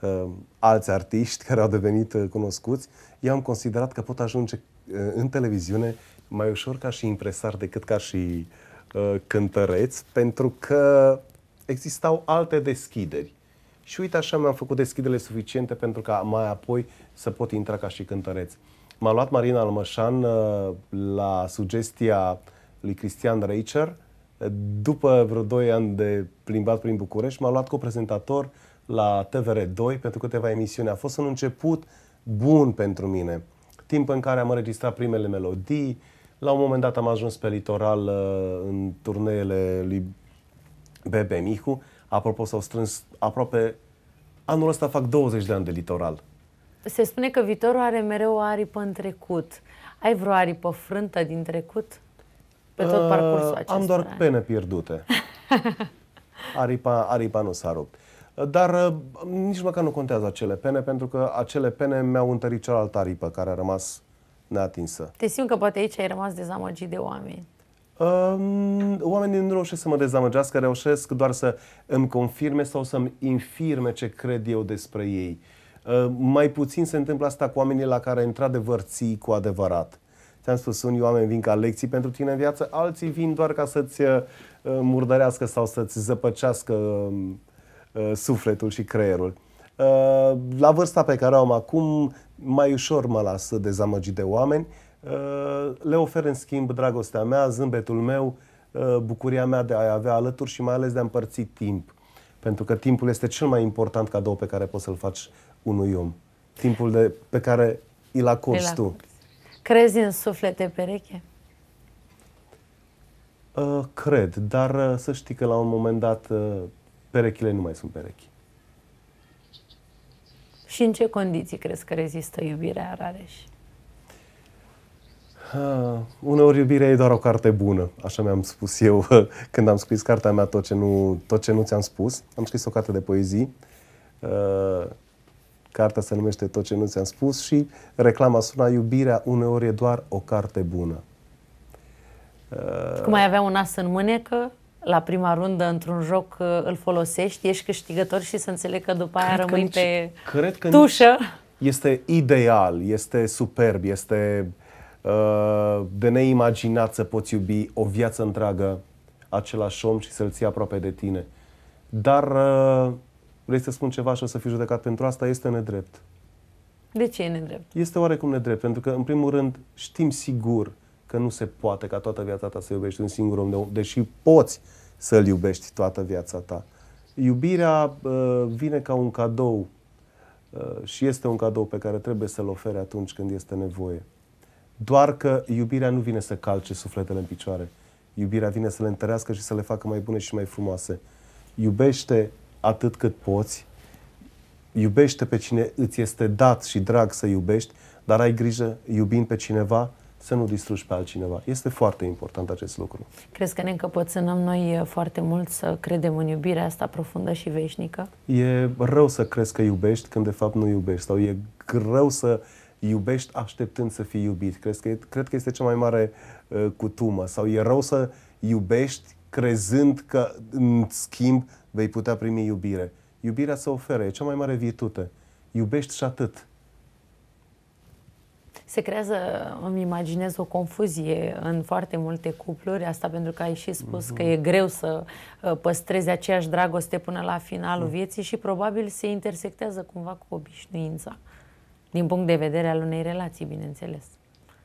Speaker 2: uh, alți artiști care au devenit uh, cunoscuți. Eu am considerat că pot ajunge uh, în televiziune mai ușor ca și impresar decât ca și uh, cântăreț, pentru că existau alte deschideri. Și uite așa mi-am făcut deschidele suficiente pentru ca mai apoi să pot intra ca și cântăreț. M-a luat Marina Almășan uh, la sugestia lui Cristian Reicher. După vreo 2 ani de plimbat prin București, m-a luat co-prezentator la TVR2 pentru câteva emisiuni. A fost un început bun pentru mine. Timp în care am înregistrat primele melodii, la un moment dat am ajuns pe litoral uh, în turneele lui Bebe Mihu. Apropo, s-au strâns aproape... Anul ăsta fac 20 de ani de litoral.
Speaker 1: Se spune că viitorul are mereu o aripă în trecut. Ai vreo aripă frântă din trecut? Pe tot uh, parcursul uh, acesta. Am doar
Speaker 2: an. pene pierdute. aripa, aripa nu s-a rupt. Dar uh, nici măcar nu contează acele pene, pentru că acele pene mi-au întărit cealaltă aripă care a rămas neatinsă.
Speaker 1: Te simt că poate aici ai rămas dezamăgit de oameni.
Speaker 2: Um, oamenii nu reușesc să mă dezamăgească, reușesc doar să îmi confirme sau să-mi infirme ce cred eu despre ei. Uh, Ă, mai puțin se întâmplă asta cu oamenii la care într-adevăr ții cu adevărat. Ți-am spus, unii oameni vin ca lecții pentru tine în viață, alții vin doar ca să-ți ă, ă, murdărească sau să-ți zăpăcească sufletul și creierul. La vârsta pe care o am acum, mai ușor mă las dezamăgit de oameni. Le ofer în schimb dragostea mea, zâmbetul meu, bucuria mea de a avea alături și mai ales de a împărți timp. Pentru că timpul este cel mai important cadou pe care poți să-l faci unui om? Timpul de, pe care îl acorzi tu.
Speaker 1: Crezi în suflete pereche?
Speaker 2: Uh, cred, dar uh, să știi că la un moment dat uh, perechile nu mai sunt perechi.
Speaker 1: Și în ce condiții crezi că rezistă iubirea Rareș?
Speaker 2: Uh, uneori iubirea e doar o carte bună, așa mi-am spus eu uh, când am scris cartea mea tot ce, nu, tot ce nu ți-am spus. Am scris o carte de poezii uh, Cartea se numește Tot ce nu ți-am spus și reclama suna Iubirea uneori e doar o carte bună. Cum mai
Speaker 1: avea un as în mânecă, la prima rundă, într-un joc, uh, îl folosești, ești câștigător și să înțeleg că după aia cred rămâi nici, pe
Speaker 2: cred că tușă. Este ideal, este superb, este uh, de neimaginat să poți iubi o viață întreagă același om și să-l ții aproape de tine. Dar uh, vrei să spun ceva și o să fii judecat pentru asta, este nedrept.
Speaker 1: De ce e nedrept?
Speaker 2: Este oarecum nedrept, pentru că, în primul rând, știm sigur că nu se poate ca toată viața ta să iubești un singur om, deși poți să-l iubești toată viața ta. Iubirea uh, vine ca un cadou uh, și este un cadou pe care trebuie să-l oferi atunci când este nevoie. Doar că iubirea nu vine să calce sufletele în picioare. Iubirea vine să le întărească și să le facă mai bune și mai frumoase. Iubește atât cât poți, iubește pe cine îți este dat și drag să iubești, dar ai grijă, iubind pe cineva, să nu distrugi pe altcineva. Este foarte important acest lucru.
Speaker 1: Crezi că ne încăpățânăm noi foarte mult să credem în iubirea asta profundă și veșnică?
Speaker 2: E rău să crezi că iubești când de fapt nu iubești sau e greu să iubești așteptând să fii iubit. Crezi că, cred că este cea mai mare uh, cutumă sau e rău să iubești crezând că, în schimb, vei putea primi iubire. Iubirea se oferă, e cea mai mare virtute. Iubești și atât.
Speaker 1: Se creează, îmi imaginez, o confuzie în foarte multe cupluri, asta pentru că ai și spus mm-hmm. că mhm. e greu să uh, păstrezi aceeași dragoste până la finalul mm. vieții și probabil se intersectează cumva cu obișnuința, din punct de vedere al unei relații, bineînțeles.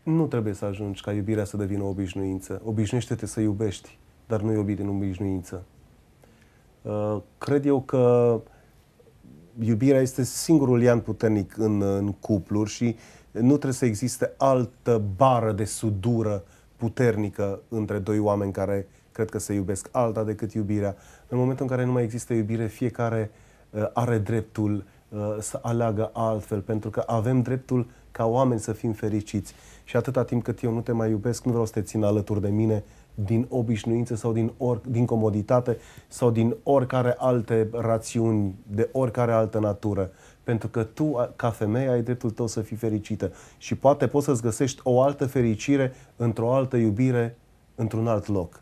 Speaker 2: Nu trebuie să ajungi ca iubirea să devină o obișnuință. Obișnuiește-te să iubești dar nu e iubire în obișnuință. Uh, cred eu că iubirea este singurul lian puternic în, uh, în cupluri și nu trebuie să existe altă bară de sudură puternică între doi oameni care cred că se iubesc alta decât iubirea. În momentul în care nu mai există iubire, fiecare uh, are dreptul să aleagă altfel, pentru că avem dreptul ca oameni să fim fericiți. Și atâta timp cât eu nu te mai iubesc, nu vreau să te țin alături de mine, din obișnuință sau din, or, din comoditate sau din oricare alte rațiuni, de oricare altă natură. Pentru că tu, ca femeie, ai dreptul tău să fii fericită și poate poți să-ți găsești o altă fericire într-o altă iubire, într-un alt loc.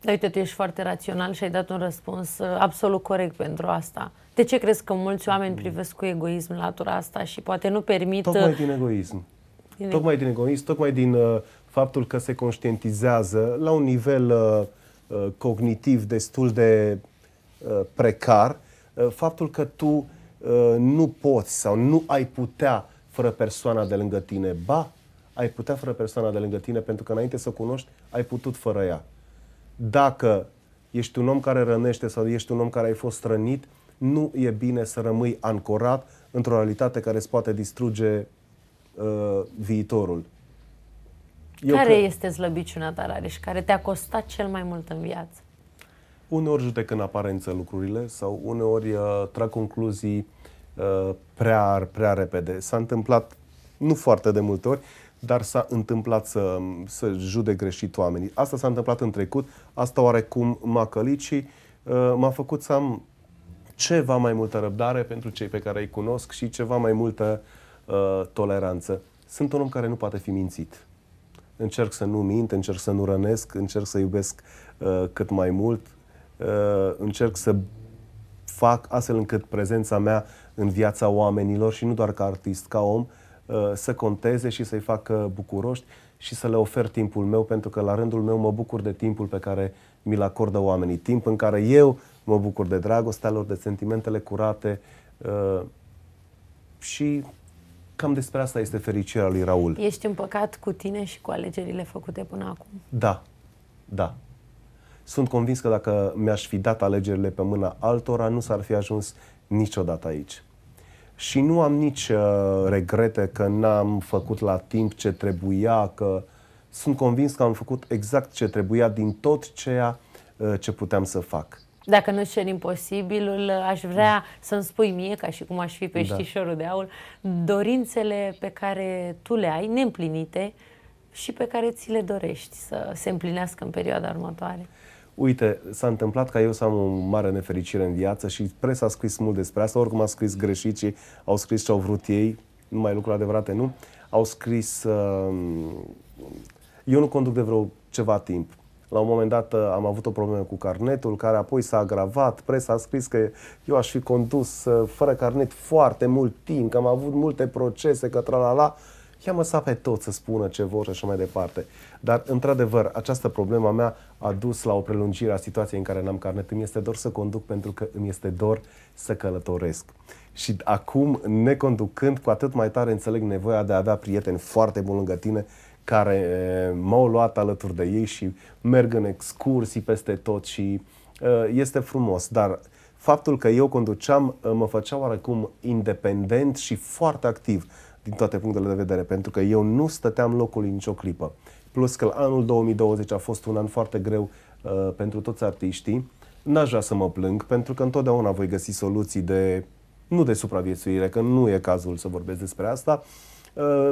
Speaker 1: Dar uite, tu ești foarte rațional și ai dat un răspuns uh, absolut corect pentru asta. De ce crezi că mulți oameni mm. privesc cu egoism latura asta și poate nu permit... Tocmai uh,
Speaker 2: din egoism. Din tocmai din egoism, tocmai din uh, faptul că se conștientizează la un nivel uh, uh, cognitiv destul de uh, precar, uh, faptul că tu uh, nu poți sau nu ai putea fără persoana de lângă tine. Ba, ai putea fără persoana de lângă tine pentru că înainte să o cunoști, ai putut fără ea. Dacă ești un om care rănește sau ești un om care ai fost rănit, nu e bine să rămâi ancorat într-o realitate care îți poate distruge uh, viitorul.
Speaker 1: Eu care cred... este slăbiciunea ta, Rareș, care te-a costat cel mai mult în viață?
Speaker 2: Uneori judec în aparență lucrurile sau uneori uh, trag concluzii uh, prea, prea repede. S-a întâmplat nu foarte de multe ori, dar s-a întâmplat să, să judec greșit oamenii. Asta s-a întâmplat în trecut, asta oarecum m-a călit și uh, m-a făcut să am ceva mai multă răbdare pentru cei pe care îi cunosc și ceva mai multă uh, toleranță. Sunt un om care nu poate fi mințit încerc să nu mint, încerc să nu rănesc, încerc să iubesc uh, cât mai mult, uh, încerc să fac astfel încât prezența mea în viața oamenilor și nu doar ca artist, ca om, uh, să conteze și să-i facă bucuroști și să le ofer timpul meu, pentru că la rândul meu mă bucur de timpul pe care mi-l acordă oamenii. Timp în care eu mă bucur de dragostea lor, de sentimentele curate uh, și Cam despre asta este fericirea lui Raul.
Speaker 1: Ești împăcat cu tine și cu alegerile făcute până acum?
Speaker 2: Da, da. Sunt convins că dacă mi-aș fi dat alegerile pe mâna altora, nu s-ar fi ajuns niciodată aici. Și nu am nici uh, regrete că n-am făcut la timp ce trebuia, că sunt convins că am făcut exact ce trebuia din tot ceea uh, ce puteam să fac.
Speaker 1: Dacă nu-ți cer imposibilul, aș vrea da. să-mi spui mie, ca și cum aș fi da. peștișorul da. de aur, dorințele pe care tu le ai, neîmplinite, și pe care ți le dorești să se împlinească în perioada următoare.
Speaker 2: Uite, s-a întâmplat ca eu să am o mare nefericire în viață și presa a scris mult despre asta, oricum a scris greșit și au scris ce au vrut ei, numai lucruri adevărate, nu? Au scris... Uh, eu nu conduc de vreo ceva timp la un moment dat uh, am avut o problemă cu carnetul, care apoi s-a agravat. Presa a scris că eu aș fi condus uh, fără carnet foarte mult timp, că am avut multe procese, că tra-la-la. I-am lăsat pe toți să spună ce vor și așa mai departe. Dar, într-adevăr, această problemă mea a dus la o prelungire a situației în care n-am carnet. Îmi este dor să conduc pentru că îmi este dor să călătoresc. Și acum, neconducând cu atât mai tare înțeleg nevoia de a avea prieteni foarte buni lângă tine care m-au luat alături de ei și merg în excursii peste tot și uh, este frumos, dar faptul că eu conduceam uh, mă făcea oarecum independent și foarte activ din toate punctele de vedere, pentru că eu nu stăteam locul în nicio clipă. Plus că anul 2020 a fost un an foarte greu uh, pentru toți artiștii. N-aș vrea să mă plâng, pentru că întotdeauna voi găsi soluții de, nu de supraviețuire, că nu e cazul să vorbesc despre asta, uh,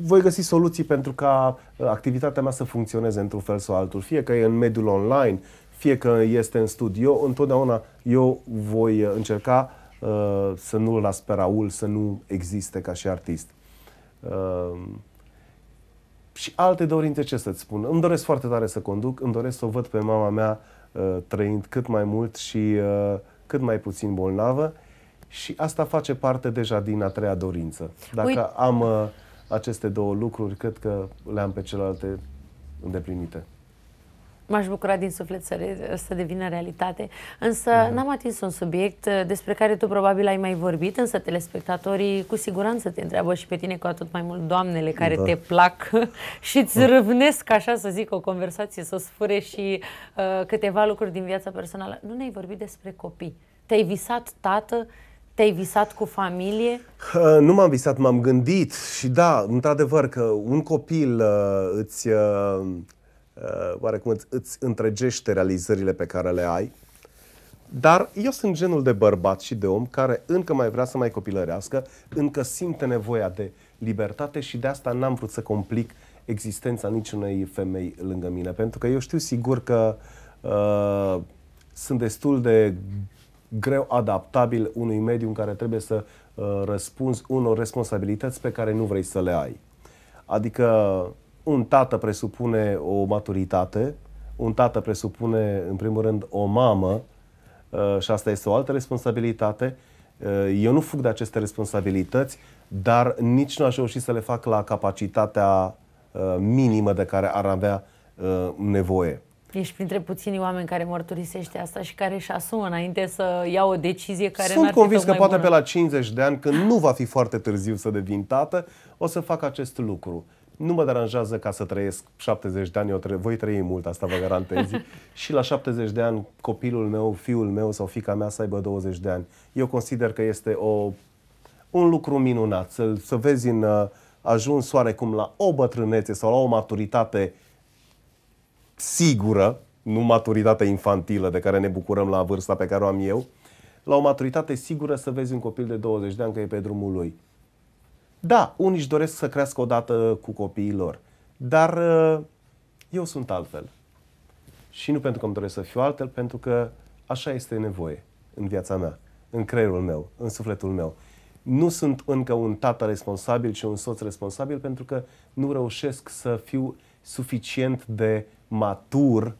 Speaker 2: voi găsi soluții pentru ca uh, activitatea mea să funcționeze într-un fel sau altul, fie că e în mediul online, fie că este în studio, întotdeauna eu voi uh, încerca uh, să nu las pe Raul să nu existe ca și artist. Uh, și alte dorințe, ce să-ți spun? Îmi doresc foarte tare să conduc, îmi doresc să o văd pe mama mea uh, trăind cât mai mult și uh, cât mai puțin bolnavă și asta face parte deja din a treia dorință. Dacă Uit- am... Uh, aceste două lucruri cred că le-am pe celelalte îndeplinite.
Speaker 1: M-aș bucura din suflet să, re- să devină realitate, însă uh-huh. n-am atins un subiect uh, despre care tu probabil ai mai vorbit, însă telespectatorii cu siguranță te întreabă și pe tine cu atât mai mult doamnele care da. te plac și îți da. râvnesc, așa să zic, o conversație, să sfure și uh, câteva lucruri din viața personală. Nu ne-ai vorbit despre copii. Te-ai visat tată te-ai visat cu familie?
Speaker 2: Uh, nu m-am visat, m-am gândit și da, într-adevăr că un copil uh, îți, uh, uh, oarecum îți, îți întregește realizările pe care le ai, dar eu sunt genul de bărbat și de om care încă mai vrea să mai copilărească, încă simte nevoia de libertate și de asta n-am vrut să complic existența niciunei femei lângă mine, pentru că eu știu sigur că uh, sunt destul de greu adaptabil unui mediu în care trebuie să uh, răspunzi unor responsabilități pe care nu vrei să le ai. Adică un tată presupune o maturitate, un tată presupune, în primul rând, o mamă uh, și asta este o altă responsabilitate. Uh, eu nu fug de aceste responsabilități, dar nici nu aș reuși să le fac la capacitatea uh, minimă de care ar avea uh, nevoie.
Speaker 1: Ești printre puținii oameni care mărturisește asta și care își asumă înainte să ia o decizie care Sunt convins că poate bună. pe
Speaker 2: la 50 de ani, când nu va fi foarte târziu să devin tată, o să fac acest lucru. Nu mă deranjează ca să trăiesc 70 de ani, eu tre- voi trăi mult, asta vă garantez. și la 70 de ani copilul meu, fiul meu sau fica mea să aibă 20 de ani. Eu consider că este o, un lucru minunat să, să vezi în uh, ajuns oarecum la o bătrânețe sau la o maturitate uh, sigură, nu maturitate infantilă de care ne bucurăm la vârsta pe care o am eu, la o maturitate sigură să vezi un copil de 20 de ani că e pe drumul lui. Da, unii își doresc să crească odată cu copiii lor, dar uh, eu sunt altfel. Și nu pentru că îmi doresc să fiu altfel, pentru că așa este nevoie în viața mea, în creierul meu, în sufletul meu. Nu sunt încă un tată responsabil, ci un soț responsabil pentru că nu reușesc să fiu suficient de matur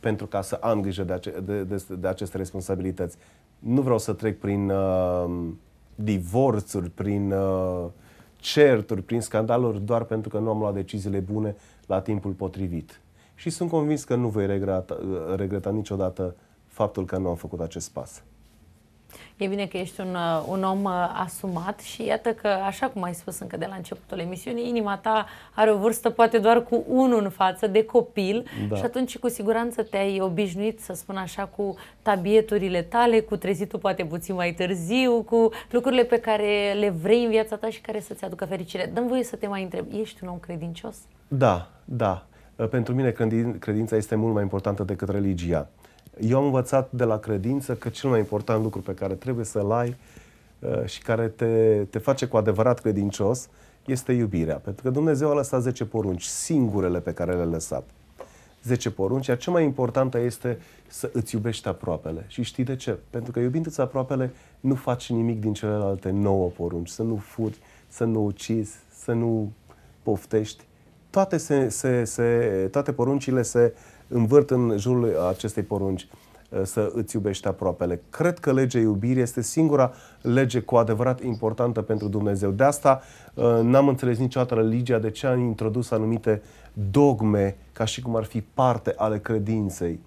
Speaker 2: pentru ca să am grijă de, ace- de, de, de aceste responsabilități. Nu vreau să trec prin uh, divorțuri, prin uh, certuri, prin scandaluri, doar pentru că nu am luat deciziile bune la timpul potrivit. Și sunt convins că nu voi regreta, uh, regreta niciodată faptul că nu am făcut acest pas.
Speaker 1: E bine că ești un, uh, un om uh, asumat și iată că, așa cum ai spus încă de la începutul emisiunii, inima ta are o vârstă poate doar cu unul în față, de copil da. și atunci cu siguranță te-ai obișnuit, să spun așa, cu tabieturile tale, cu trezitul poate puțin mai târziu, cu lucrurile pe care le vrei în viața ta și care să-ți aducă fericire. Dăm voie să te mai întreb, ești un om credincios?
Speaker 2: Da, da. Pentru mine credința este mult mai importantă decât religia. Eu am învățat de la credință că cel mai important lucru pe care trebuie să-l ai uh, și care te, te face cu adevărat credincios este iubirea. Pentru că Dumnezeu a lăsat 10 porunci, singurele pe care le-a lăsat. 10 porunci, iar cea mai importantă este să îți iubești aproapele. Și știi de ce? Pentru că iubindu-ți aproapele, nu faci nimic din celelalte 9 porunci. Să nu furi, să nu ucizi, să nu poftești. Toate, se, se, se, toate poruncile se, învârt în jurul acestei porunci uh, să îți iubești aproapele. Cred că legea iubirii este singura lege cu adevărat importantă pentru Dumnezeu. De asta uh, n-am înțeles niciodată religia de ce a introdus anumite dogme ca și cum ar fi parte ale credinței.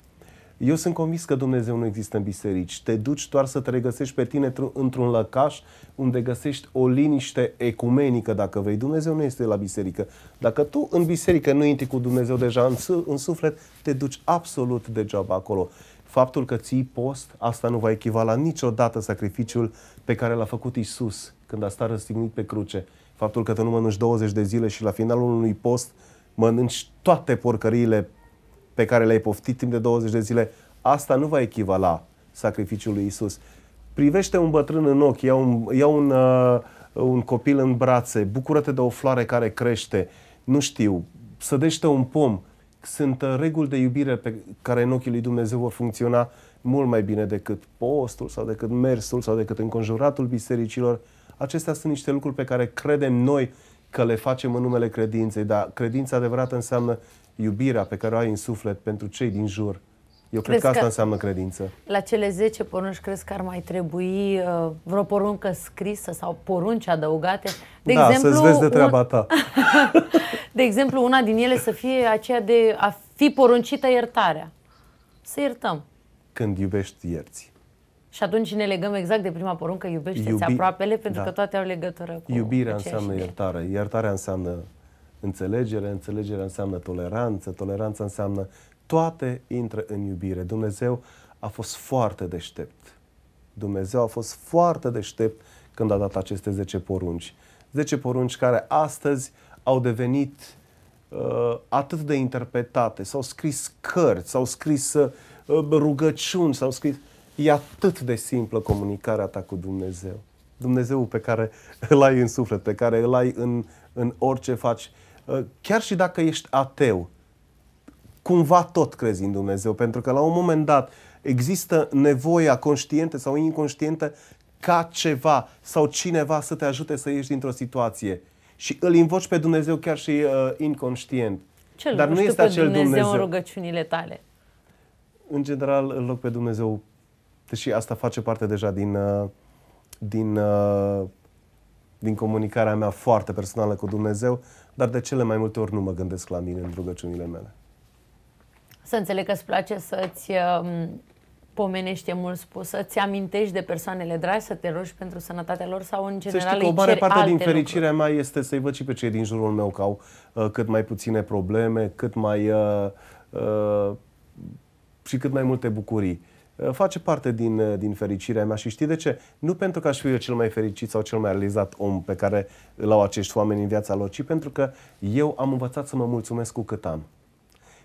Speaker 2: Eu sunt convins că Dumnezeu nu există în biserici. Te duci doar să te regăsești pe tine într-un lăcaș unde găsești o liniște ecumenică, dacă vrei. Dumnezeu nu este la biserică. Dacă tu în biserică nu intri cu Dumnezeu deja în, în suflet, te duci absolut degeaba acolo. Faptul că ții post, asta nu va echivala niciodată sacrificiul pe care l-a făcut Isus când a stat răstignit pe cruce. Faptul că tu nu mănânci 20 de zile și la finalul unui post mănânci toate porcăriile pe care le-ai poftit timp de 20 de zile, asta nu va echivala sacrificiul lui Isus. Privește un bătrân în ochi, ia un, ia un, uh, un copil în brațe, bucură-te de o floare care crește, nu știu, sădește un pom. Sunt uh, reguli de iubire pe care în ochii lui Dumnezeu vor funcționa mult mai bine decât postul sau decât mersul sau decât înconjuratul bisericilor. Acestea sunt niște lucruri pe care credem noi că le facem în numele credinței, dar credința adevărată înseamnă iubirea pe care o ai în suflet pentru cei din jur. Eu crezi cred că asta că înseamnă credință.
Speaker 1: La cele 10 porunci, crezi că ar mai trebui uh, vreo poruncă scrisă sau porunci adăugate? De da, exemplu, să-ți vezi de treaba ta. de exemplu, una din ele să fie aceea de a fi poruncită iertarea. Să iertăm.
Speaker 2: Când iubești, ierți.
Speaker 1: Și atunci ne legăm exact de prima poruncă, iubește-ți Iubi... aproapele, pentru da. că toate au legătură cu
Speaker 2: Iubirea înseamnă iertare, iertarea înseamnă înțelegere, înțelegerea înseamnă toleranță, toleranța înseamnă toate intră în iubire. Dumnezeu a fost foarte deștept. Dumnezeu a fost foarte deștept când a dat aceste 10 porunci. 10 porunci care astăzi au devenit uh, atât de interpretate, s-au scris cărți, s-au scris uh, uh, rugăciuni, s-au scris... E atât de simplă comunicarea ta cu Dumnezeu. Dumnezeu pe care îl ai în suflet, pe care îl ai în, în orice faci. Uh, Ă, chiar și dacă ești ateu, cumva tot crezi în Dumnezeu, pentru că la un moment dat există nevoia conștientă sau inconștientă ca ceva sau cineva să te ajute să ieși dintr-o situație și îl invoci pe Dumnezeu chiar și uh, inconștient. Cel Dar nu, este acel Dumnezeu, Dumnezeu în
Speaker 1: rugăciunile tale.
Speaker 2: În general, în loc pe Dumnezeu, deși asta face parte deja din, uh, din, uh, din comunicarea mea foarte personală cu Dumnezeu, dar de cele mai multe ori nu mă gândesc la mine în rugăciunile mele.
Speaker 1: Să înțeleg că îți place să-ți um, pomenește mult spus, să-ți amintești de persoanele dragi, să te rogi pentru sănătatea lor sau în general Să știi că o mare parte din fericirea
Speaker 2: lucruri. mea este să-i văd și pe cei din jurul meu că au uh, cât mai puține probleme, cât mai uh, uh, și cât mai multe bucurii. Uh, Eh, face parte din, eh, din fericirea mea și știi de ce? Nu pentru că aș fi eu cel mai fericit sau cel mai realizat om pe care îl au acești oameni în viața lor, ci pentru că eu am învățat să mă mulțumesc cu cât am.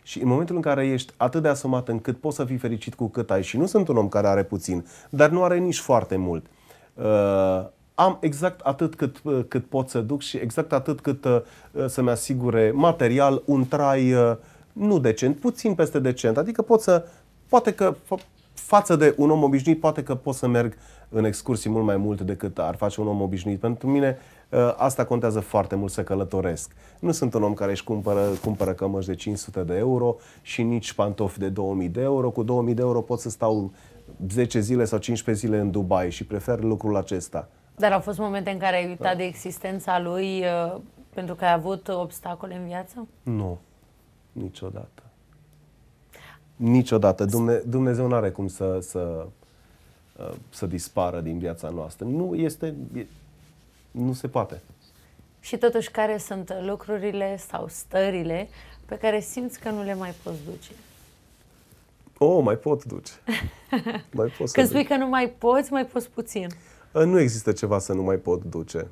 Speaker 2: Și în momentul în care ești atât de asumat încât poți să fii fericit cu cât ai și nu sunt un om care are puțin, dar nu are nici foarte mult, uh, am exact atât cât, uh, cât pot să duc și exact atât cât uh, să-mi asigure material un trai uh, nu decent, puțin peste decent. Adică pot să, poate că față de un om obișnuit, poate că pot să merg în excursii mult mai mult decât ar face un om obișnuit. Pentru mine ă, asta contează foarte mult să călătoresc. Nu sunt un om care își cumpără, cumpără cămăși de 500 de euro și nici pantofi de 2000 de euro. Cu 2000 de euro pot să stau 10 zile sau 15 zile în Dubai și prefer lucrul acesta.
Speaker 1: Dar au fost momente în care ai uitat da. de existența lui uh, pentru că ai avut obstacole în viață?
Speaker 2: Nu, niciodată. Niciodată. Dumne- Dumnezeu nu are cum să, să, uh, să dispară din viața noastră. Nu este... Nu se poate.
Speaker 1: Și totuși, care sunt lucrurile sau stările pe care simți că nu le mai poți duce?
Speaker 2: Oh, mai pot duce. Mai pot Când spui că
Speaker 1: nu mai poți, mai poți puțin.
Speaker 2: Uh, nu există ceva să nu mai pot duce.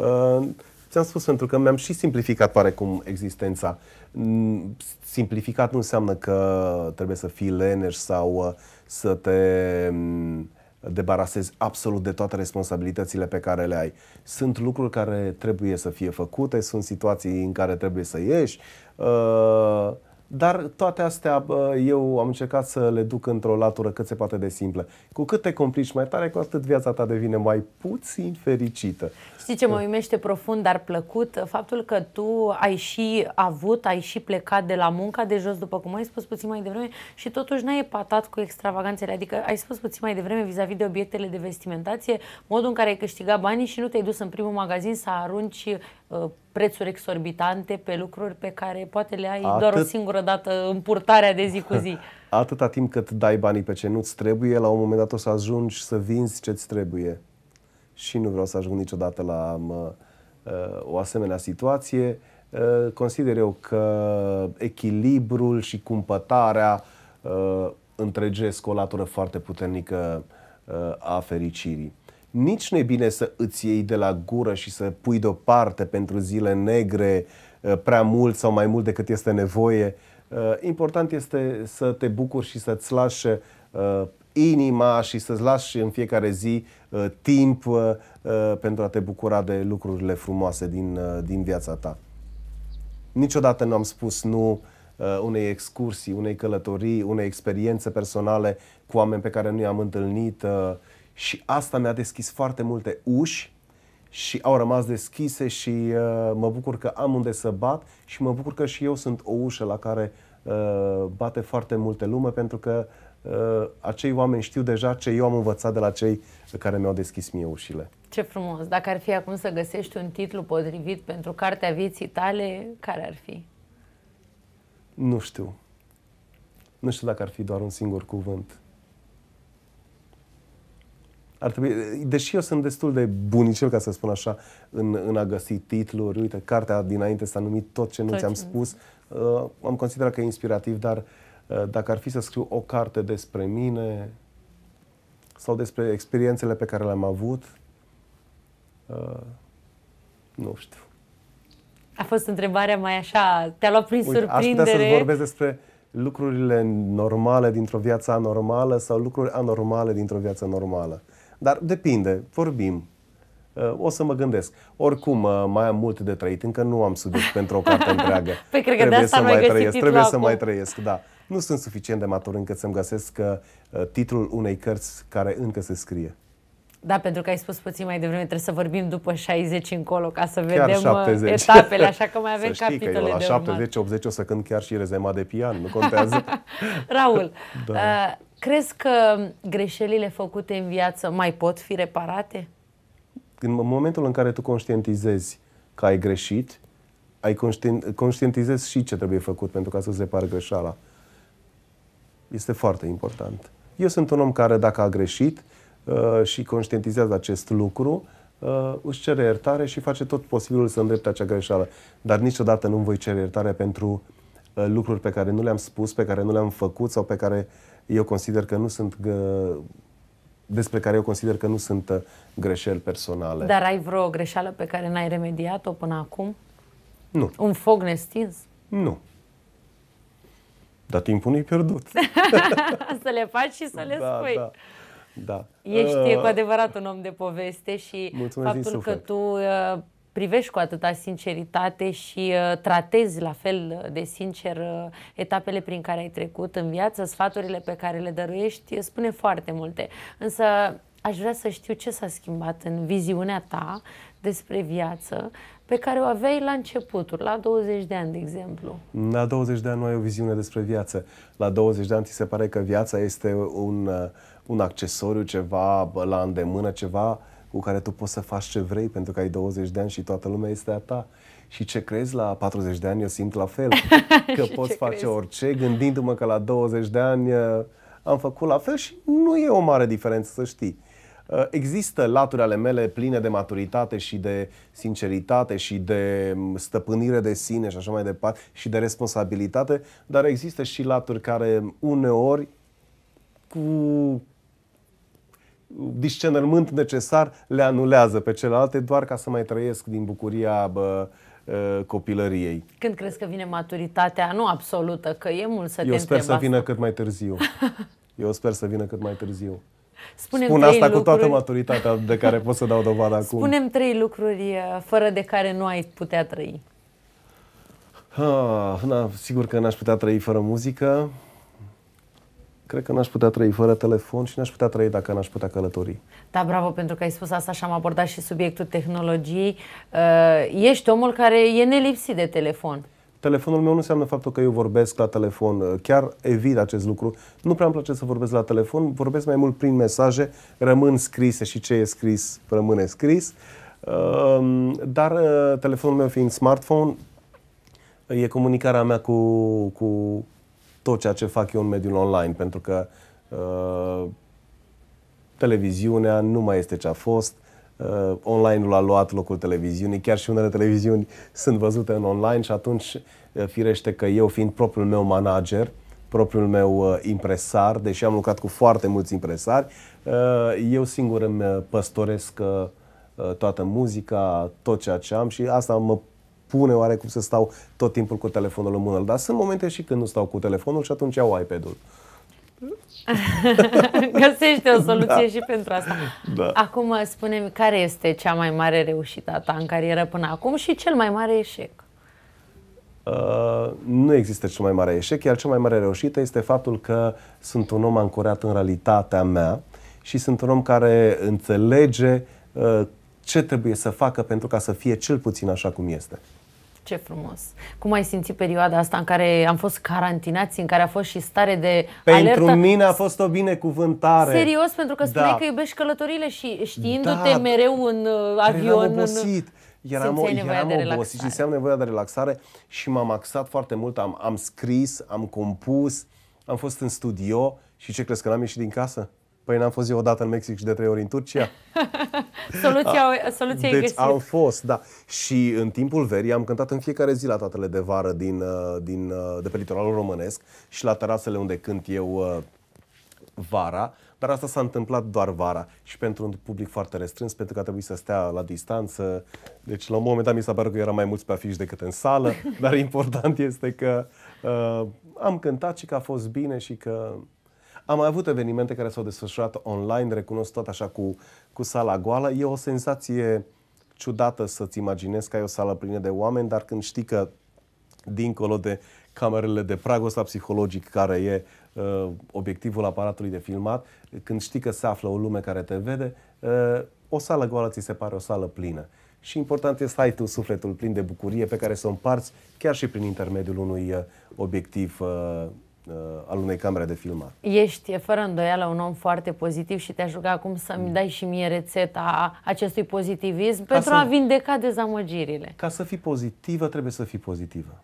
Speaker 2: Uh, Ți-am spus pentru că mi-am și simplificat oarecum existența. Mm, simplificat nu înseamnă că trebuie să fii leneș sau uh, să te mm, debarasezi absolut de toate responsabilitățile pe care le ai. Sunt lucruri care trebuie să fie făcute, sunt situații în care trebuie să ieși. Uh, dar toate astea eu am încercat să le duc într-o latură cât se poate de simplă. Cu cât te complici mai tare, cu atât viața ta devine mai puțin fericită.
Speaker 1: Știi ce mă uimește profund, dar plăcut? Faptul că tu ai și avut, ai și plecat de la munca de jos, după cum ai spus puțin mai devreme, și totuși n-ai patat cu extravaganțele. Adică ai spus puțin mai devreme vis-a-vis de obiectele de vestimentație, modul în care ai câștigat banii și nu te-ai dus în primul magazin să arunci Uh, prețuri exorbitante pe lucruri pe care poate le ai Atât... doar o singură dată în purtarea de zi cu zi.
Speaker 2: Atâta timp cât dai banii pe ce nu-ți trebuie, la un moment dat o să ajungi să vinzi ce-ți trebuie. Și nu vreau să ajung niciodată la mă, uh, o asemenea situație. Uh, consider eu că echilibrul și cumpătarea întregesc o latură foarte puternică a fericirii nici nu e bine să îți iei de la gură și să pui deoparte pentru zile negre uh, prea mult sau mai mult decât este nevoie. Uh, important este să te bucuri și să-ți lași uh, inima și să-ți lași în fiecare zi timp pentru a te bucura de lucrurile frumoase din, din viața ta. Niciodată nu am spus nu unei excursii, unei călătorii, unei experiențe personale cu oameni pe care nu i-am întâlnit și asta mi-a deschis foarte multe uși și au rămas deschise și uh, mă bucur că am unde să bat și mă bucur că și eu sunt o ușă la care uh, bate foarte multe lume pentru că uh, acei oameni știu deja ce eu am învățat de la cei care mi-au deschis mie ușile.
Speaker 1: Ce frumos! Dacă ar fi acum să găsești un titlu potrivit pentru cartea vieții tale, care ar fi?
Speaker 2: Nu știu. Nu știu dacă ar fi doar un singur cuvânt ar trebui, deși eu sunt destul de bunicel, ca să spun așa, în, în a găsi titluri, uite, cartea dinainte s-a numit tot ce nu ți-am spus, uh, am considerat că e inspirativ, dar uh, dacă ar fi să scriu o carte despre mine sau despre experiențele pe care le-am avut, uh, nu știu.
Speaker 1: A fost întrebarea mai așa, te-a luat prin Uite, surprindere. Aș putea să vorbesc
Speaker 2: despre lucrurile normale dintr-o viață anormală sau lucruri anormale dintr-o viață normală. Dar depinde, vorbim. Uh, o să mă gândesc. Oricum, uh, mai am mult de trăit, încă nu am subiect pentru o carte întreagă.
Speaker 1: Păi cred că trebuie să mai trăiesc, trebuie să acum. mai
Speaker 2: trăiesc, da. Nu sunt suficient de matur încât să-mi găsesc uh, titlul unei cărți care încă se scrie.
Speaker 1: Da, pentru că ai spus puțin mai devreme, trebuie să vorbim după 60 încolo ca să chiar vedem 70. etapele, așa că mai avem să știi capitole că eu
Speaker 2: la 70-80 o să cânt chiar și rezema de pian, nu contează.
Speaker 1: Raul, da. uh, Crezi că greșelile făcute în viață mai pot fi reparate?
Speaker 2: În momentul în care tu conștientizezi că ai greșit, ai conștient, conștientizezi și ce trebuie făcut pentru ca să-ți repari greșeala. Este foarte important. Eu sunt un om care, dacă a greșit uh, și conștientizează acest lucru, uh, își cere iertare și face tot posibilul să îndrepte acea greșeală. Dar niciodată nu voi cere iertare pentru uh, lucruri pe care nu le-am spus, pe care nu le-am făcut sau pe care uh, eu consider că nu sunt gă... despre care eu consider că nu sunt uh, greșeli personale. Dar
Speaker 1: ai vreo greșeală pe care n-ai remediat-o până acum? Nu. Un foc nestins?
Speaker 2: Nu. Dar timpul nu-i pierdut.
Speaker 1: să le faci și să le da, spui. Da. Da.
Speaker 2: Ești uh, cu
Speaker 1: adevărat un om de poveste și Mulțumesc faptul că tu uh, privești cu atâta sinceritate și uh, tratezi la fel de sincer uh, etapele prin care ai trecut în viață, sfaturile pe care le dăruiești, spune foarte multe. Însă aș vrea să știu ce s-a schimbat în viziunea ta despre viață pe care o aveai la începutul, la 20 de ani, de exemplu.
Speaker 2: La 20 de ani nu ai o viziune despre viață. La 20 de ani ți se pare că viața este un, uh, un accesoriu, ceva la îndemână, ceva uh, cu care tu poți să faci ce vrei pentru că ai 20 de ani și toată lumea este a ta. Și ce crezi la 40 de ani, eu simt la fel, că poți face crezi? orice, gândindu-mă că la 20 de ani uh, am făcut la fel și nu e o mare diferență, să știi. Uh, există laturi ale mele pline de maturitate și de sinceritate și de mm, stăpânire de sine și așa mai departe și de responsabilitate, dar există și laturi care uneori cu discernământ necesar le anulează pe celelalte doar ca să mai trăiesc din bucuria bă, ă, copilăriei.
Speaker 1: Când crezi că vine maturitatea, nu absolută, că e mult să Eu te Eu sper să vină
Speaker 2: asta. cât mai târziu. Eu sper să vină cât mai târziu. Spune-mi Spun asta lucruri... cu toată maturitatea de care pot să dau dovadă acum. Spunem
Speaker 1: trei lucruri ă, fără de care nu ai putea trăi.
Speaker 2: Ah, na, sigur că n-aș putea trăi fără muzică. Cred că n-aș putea trăi fără telefon și n-aș putea trăi dacă n-aș putea călători.
Speaker 1: Da, bravo, pentru că ai spus asta și am abordat și subiectul tehnologiei. Uh, ești omul care e nelipsit de telefon.
Speaker 2: Telefonul meu nu înseamnă faptul că eu vorbesc la telefon. Uh, chiar evit acest lucru. Nu prea îmi place să vorbesc la telefon. Vorbesc mai mult prin mesaje. Rămân scrise și ce e scris rămâne scris. Uh, dar telefonul meu fiind smartphone, e comunicarea mea cu, cu tot ceea ce fac eu în mediul online, pentru că uh, televiziunea nu mai este ce a fost, uh, online-ul a luat locul televiziunii, chiar și unele televiziuni sunt văzute în online și atunci uh, firește că eu fiind propriul meu manager, propriul meu uh, impresar, deși am lucrat cu foarte mulți impresari, uh, eu singur îmi uh, păstoresc uh, uh, toată muzica, tot ceea ce am și asta mă impune oarecum să stau tot timpul cu telefonul în mână. Dar sunt momente și când nu stau cu telefonul și atunci iau iPad-ul.
Speaker 1: Găsește o soluție da. și pentru asta. Da. Acum spune care este cea mai mare reușită a ta în carieră până acum și cel mai mare eșec?
Speaker 2: Uh, nu există cel mai mare eșec, iar cea mai mare reușită este faptul că sunt un om ancorat în realitatea mea și sunt un om care înțelege uh, ce trebuie să facă pentru ca să fie cel puțin așa cum este
Speaker 1: ce frumos! Cum ai simțit perioada asta în care am fost carantinați, în care a fost și stare de Pentru alertă? mine
Speaker 2: a fost o binecuvântare. Serios? Pentru că spuneai da. că
Speaker 1: iubești călătorile și știindu-te da. mereu în uh, avion. Eram obosit. Eram, o, eram de obosit și
Speaker 2: înseamnă nevoia de relaxare și m-am axat foarte mult. Am, am scris, am compus, am fost în studio și ce crezi că n-am ieșit din casă? Păi n-am fost eu odată în Mexic și de trei ori în Turcia.
Speaker 1: soluția soluția deci găsit. am
Speaker 2: fost, da. Și în timpul verii am cântat în fiecare zi la toatele de vară din, uh, din, uh, de pe litoralul românesc și la terasele unde cânt eu uh, vara, dar asta s-a întâmplat doar vara și pentru un public foarte restrâns, pentru că a trebuit să stea la distanță. Deci la un moment dat mi s-a părut că era mai mulți pe afiș decât în sală, dar important este că uh, am cântat și că a fost bine și că am mai avut evenimente care s-au desfășurat online, recunosc tot așa cu, cu sala goală. E o senzație ciudată să-ți imaginezi că ai o sală plină de oameni, dar când știi că dincolo de camerele de prag, ăsta psihologic care e uh, obiectivul aparatului de filmat, când știi că se află o lume care te vede, uh, o sală goală ți se pare o sală plină. Și important este să ai tu sufletul plin de bucurie pe care să o împarți chiar și prin intermediul unui uh, obiectiv uh, uh, al unei camere de filmat.
Speaker 1: Ești, fără îndoială, un om foarte pozitiv și te-aș ruga acum să-mi mm. dai și mie rețeta acestui pozitivism ca pentru să, a vindeca dezamăgirile.
Speaker 2: Ca să fii pozitivă, trebuie să fii pozitivă.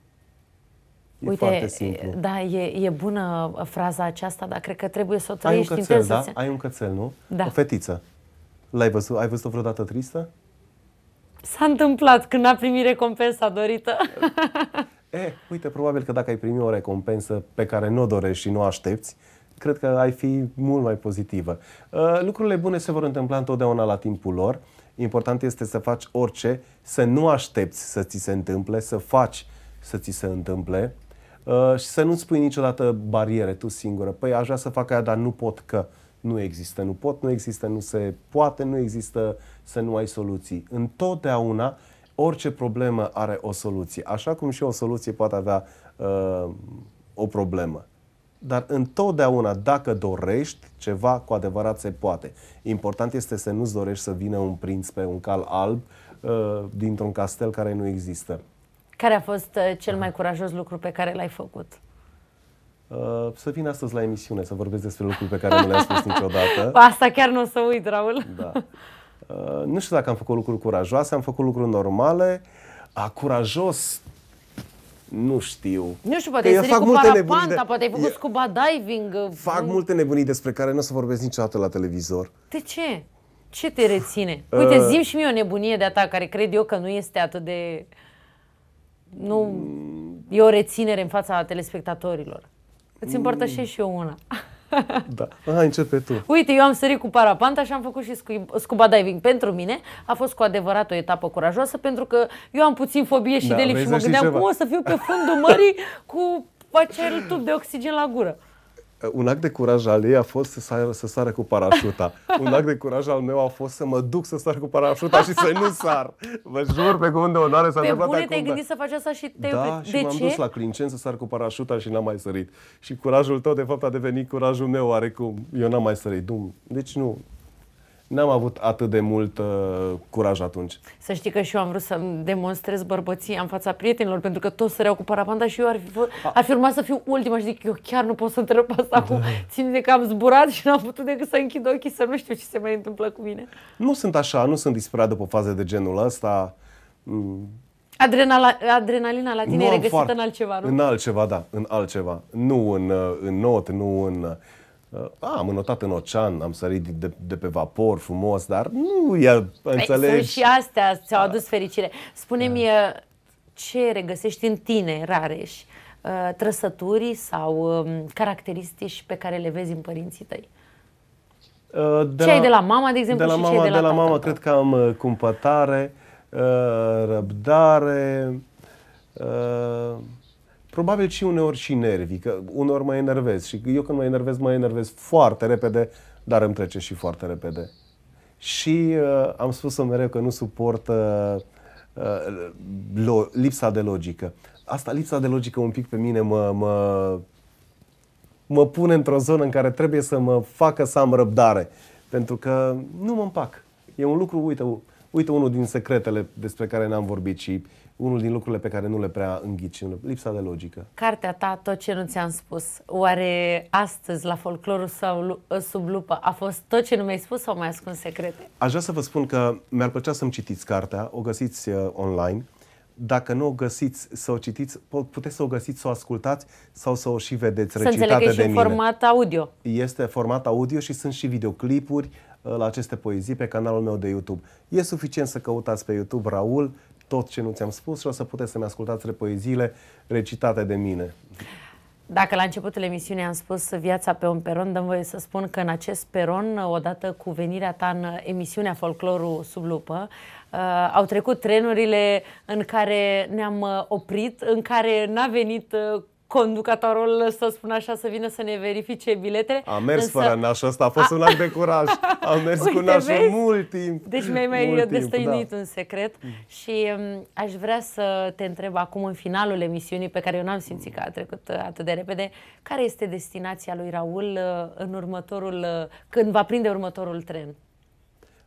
Speaker 2: E Uite, foarte simplu.
Speaker 1: Da, e, e bună fraza aceasta, dar cred că trebuie să o trăiești Ai un cățel, da?
Speaker 2: Ai un cățel, nu? Da. O fetiță. L-ai văzut, ai văzut-o vreodată tristă?
Speaker 1: S-a întâmplat când a primit recompensa dorită.
Speaker 2: E, eh, uite, probabil că dacă ai primi o recompensă pe care nu o dorești și nu o aștepți, cred că ai fi mult mai pozitivă. Eh, lucrurile bune se vor întâmpla întotdeauna la timpul lor. Important este să faci orice, să nu aștepți să ți se întâmple, să faci să ți se întâmple eh, și să nu-ți pui niciodată bariere tu singură. Păi aș vrea să fac aia, dar nu pot că nu există, nu pot, nu există, nu se poate, nu există să nu ai soluții. Întotdeauna orice problemă are o soluție, așa cum și o soluție poate avea uh, o problemă. Dar întotdeauna, dacă dorești ceva, cu adevărat se poate. Important este să nu-ți dorești să vină un prinț pe un cal alb uh, dintr-un castel care nu există.
Speaker 1: Care a fost uh, cel mai curajos lucru pe care l-ai făcut?
Speaker 2: Uh, să vin astăzi la emisiune, să vorbesc despre lucruri pe care nu le-am spus niciodată.
Speaker 1: Asta chiar nu o să uit, Raul. Da.
Speaker 2: Uh, nu știu dacă am făcut lucruri curajoase, am făcut lucruri normale. A, curajos, nu știu.
Speaker 1: Nu știu, poate că ai fac cu multe parapanta, nebunii de... poate ai făcut scuba diving. Uh, fac m- multe
Speaker 2: nebunii despre care nu o să vorbesc niciodată la televizor.
Speaker 1: De ce? Ce te reține? Uite, uh... zim și mie o nebunie de-a ta care cred eu că nu este atât de... Nu... Mm. E o reținere în fața telespectatorilor. Îți împărtășesc și eu una.
Speaker 2: Da. Hai, începe
Speaker 1: tu. Uite, eu am sărit cu parapanta și am făcut și scuba diving. Pentru mine a fost cu adevărat o etapă curajoasă pentru că eu am puțin fobie și da, de și mă gândeam cum o să fiu pe fundul mării cu acel tub de oxigen la gură.
Speaker 2: Uh, un act de curaj al ei a fost să sară, să sară cu parașuta. Un act de curaj al meu a fost să mă duc să sar cu parașuta și să nu sar. Vă jur pe cuvânt de onoare să întâmplat acum. te-ai gândit
Speaker 1: să faci asta și te Da, de și m-am ce? dus la
Speaker 2: Clincen să sar cu parașuta și n-am mai sărit. Și curajul tău, de fapt, a devenit curajul meu oarecum. Eu n-am mai sărit. Deci nu, n-am avut atât de mult uh, curaj atunci.
Speaker 1: Să știi că și eu am vrut să-mi demonstrez bărbăția în fața prietenilor, pentru că toți săreau cu parapanta și eu ar fi, ar fi urmat să fiu ultima și zic, eu chiar nu pot să întreb asta da. acum. Da. Țin de că am zburat și n-am putut decât să închid ochii, să nu știu ce se mai întâmplă cu mine.
Speaker 2: Nu sunt așa, nu sunt disperat după faze de genul ăsta. Mm.
Speaker 1: Adrenala, adrenalina la tine nu e regăsită foarte, în altceva, nu? În
Speaker 2: altceva, da, în altceva. Nu în, uh, în not, nu în... Uh, Uh, a, am înotat în ocean, am sărit de, de pe vapor frumos, dar nu e, păi, înțelegi? Sunt și
Speaker 1: astea, ți-au adus da. fericire. Spune-mi, da. uh, ce regăsești în tine, Rareș, uh, trăsături sau um, caracteristici pe care le vezi în părinții tăi?
Speaker 2: De ce la, ai de la mama, de exemplu, de la și mama, ce ai de la De la mama, tata? cred că am cumpătare, răbdare, probabil și uneori și nervii, că uneori mă enervez și eu când mă enervez, mă enervez foarte repede, dar îmi trece și foarte repede. Și uh, am spus-o mereu că nu suport uh, uh, lo- lipsa de logică. Asta, lipsa de logică, un pic pe mine mă, mă, mă pune într-o zonă în care trebuie să mă facă să am răbdare. Pentru că nu mă împac. E un lucru, uite, uite unul din secretele despre care n-am vorbit și unul din lucrurile pe care nu le prea înghici, lipsa de logică.
Speaker 1: Cartea ta, tot ce nu ți-am spus, oare astăzi la folclorul sau sub lupă a fost tot ce nu mi-ai spus sau mai ascuns secrete?
Speaker 2: Aș vrea să vă spun că mi-ar plăcea să-mi citiți cartea, o găsiți uh, online. Dacă nu o găsiți să o citiți, puteți să o găsiți, să o ascultați sau să o și vedeți recitată de mine. Să înțeleg că și în format audio. Este format audio și sunt și videoclipuri uh, la aceste poezii pe canalul meu de YouTube. E suficient să căutați pe YouTube Raul tot ce nu ți-am spus și o să puteți să-mi ascultați repoeziile recitate de mine.
Speaker 1: Dacă la începutul emisiunii am spus viața pe un peron, dăm voie să spun că în acest peron, odată cu venirea ta în emisiunea Folclorul sub lupă, uh, au trecut trenurile în care ne-am uh, oprit, în care n-a venit uh, conducătorul, să spun așa, să vină să ne verifice biletele. A mers însă... fără nașul
Speaker 2: ăsta a fost un act de curaj. A mers Uite, cu nașul vezi? mult timp. Deci mi-ai mai destăinuit
Speaker 1: da. un secret și um, aș vrea să te întreb acum în finalul emisiunii, pe care eu n-am simțit că a trecut uh, atât de repede, care este destinația lui Raul uh, în următorul, uh, când va prinde următorul tren?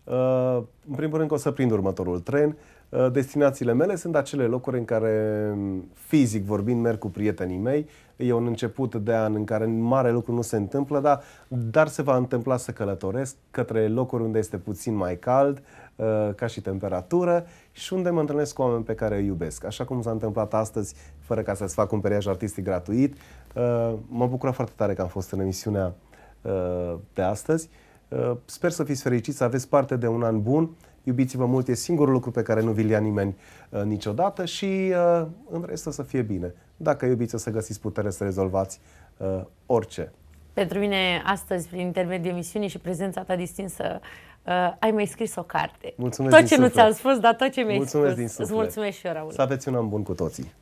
Speaker 2: Uh, în primul rând că o să prind următorul tren. Uh, Uh, destinațiile mele sunt acele locuri în care, mm, fizic vorbind, merg cu prietenii mei. E un început de an în care mare lucru nu se întâmplă, dar, dar se va întâmpla să călătoresc către locuri unde este puțin mai cald, uh, ca și temperatură și unde mă întâlnesc cu oameni pe care îi iubesc. Așa cum s-a întâmplat astăzi, fără ca să-ți fac un periaj artistic gratuit, uh, mă bucură foarte tare că am fost în emisiunea de astăzi. Sper să fiți fericiți, să aveți parte de un an bun iubiți-vă mult, e singurul lucru pe care nu vi-l ia nimeni uh, niciodată și uh, în rest o să fie bine. Dacă iubiți, o să găsiți putere să rezolvați uh, orice.
Speaker 1: Pentru mine, astăzi, prin intermediul emisiunii și prezența ta distinsă, uh, ai mai scris o carte. Mulțumesc tot ce suflet. nu ți-am spus, dar tot ce mi-ai mulțumesc spus. Din suflet. Îți mulțumesc și eu, Raul. Să
Speaker 2: aveți un an bun cu toții.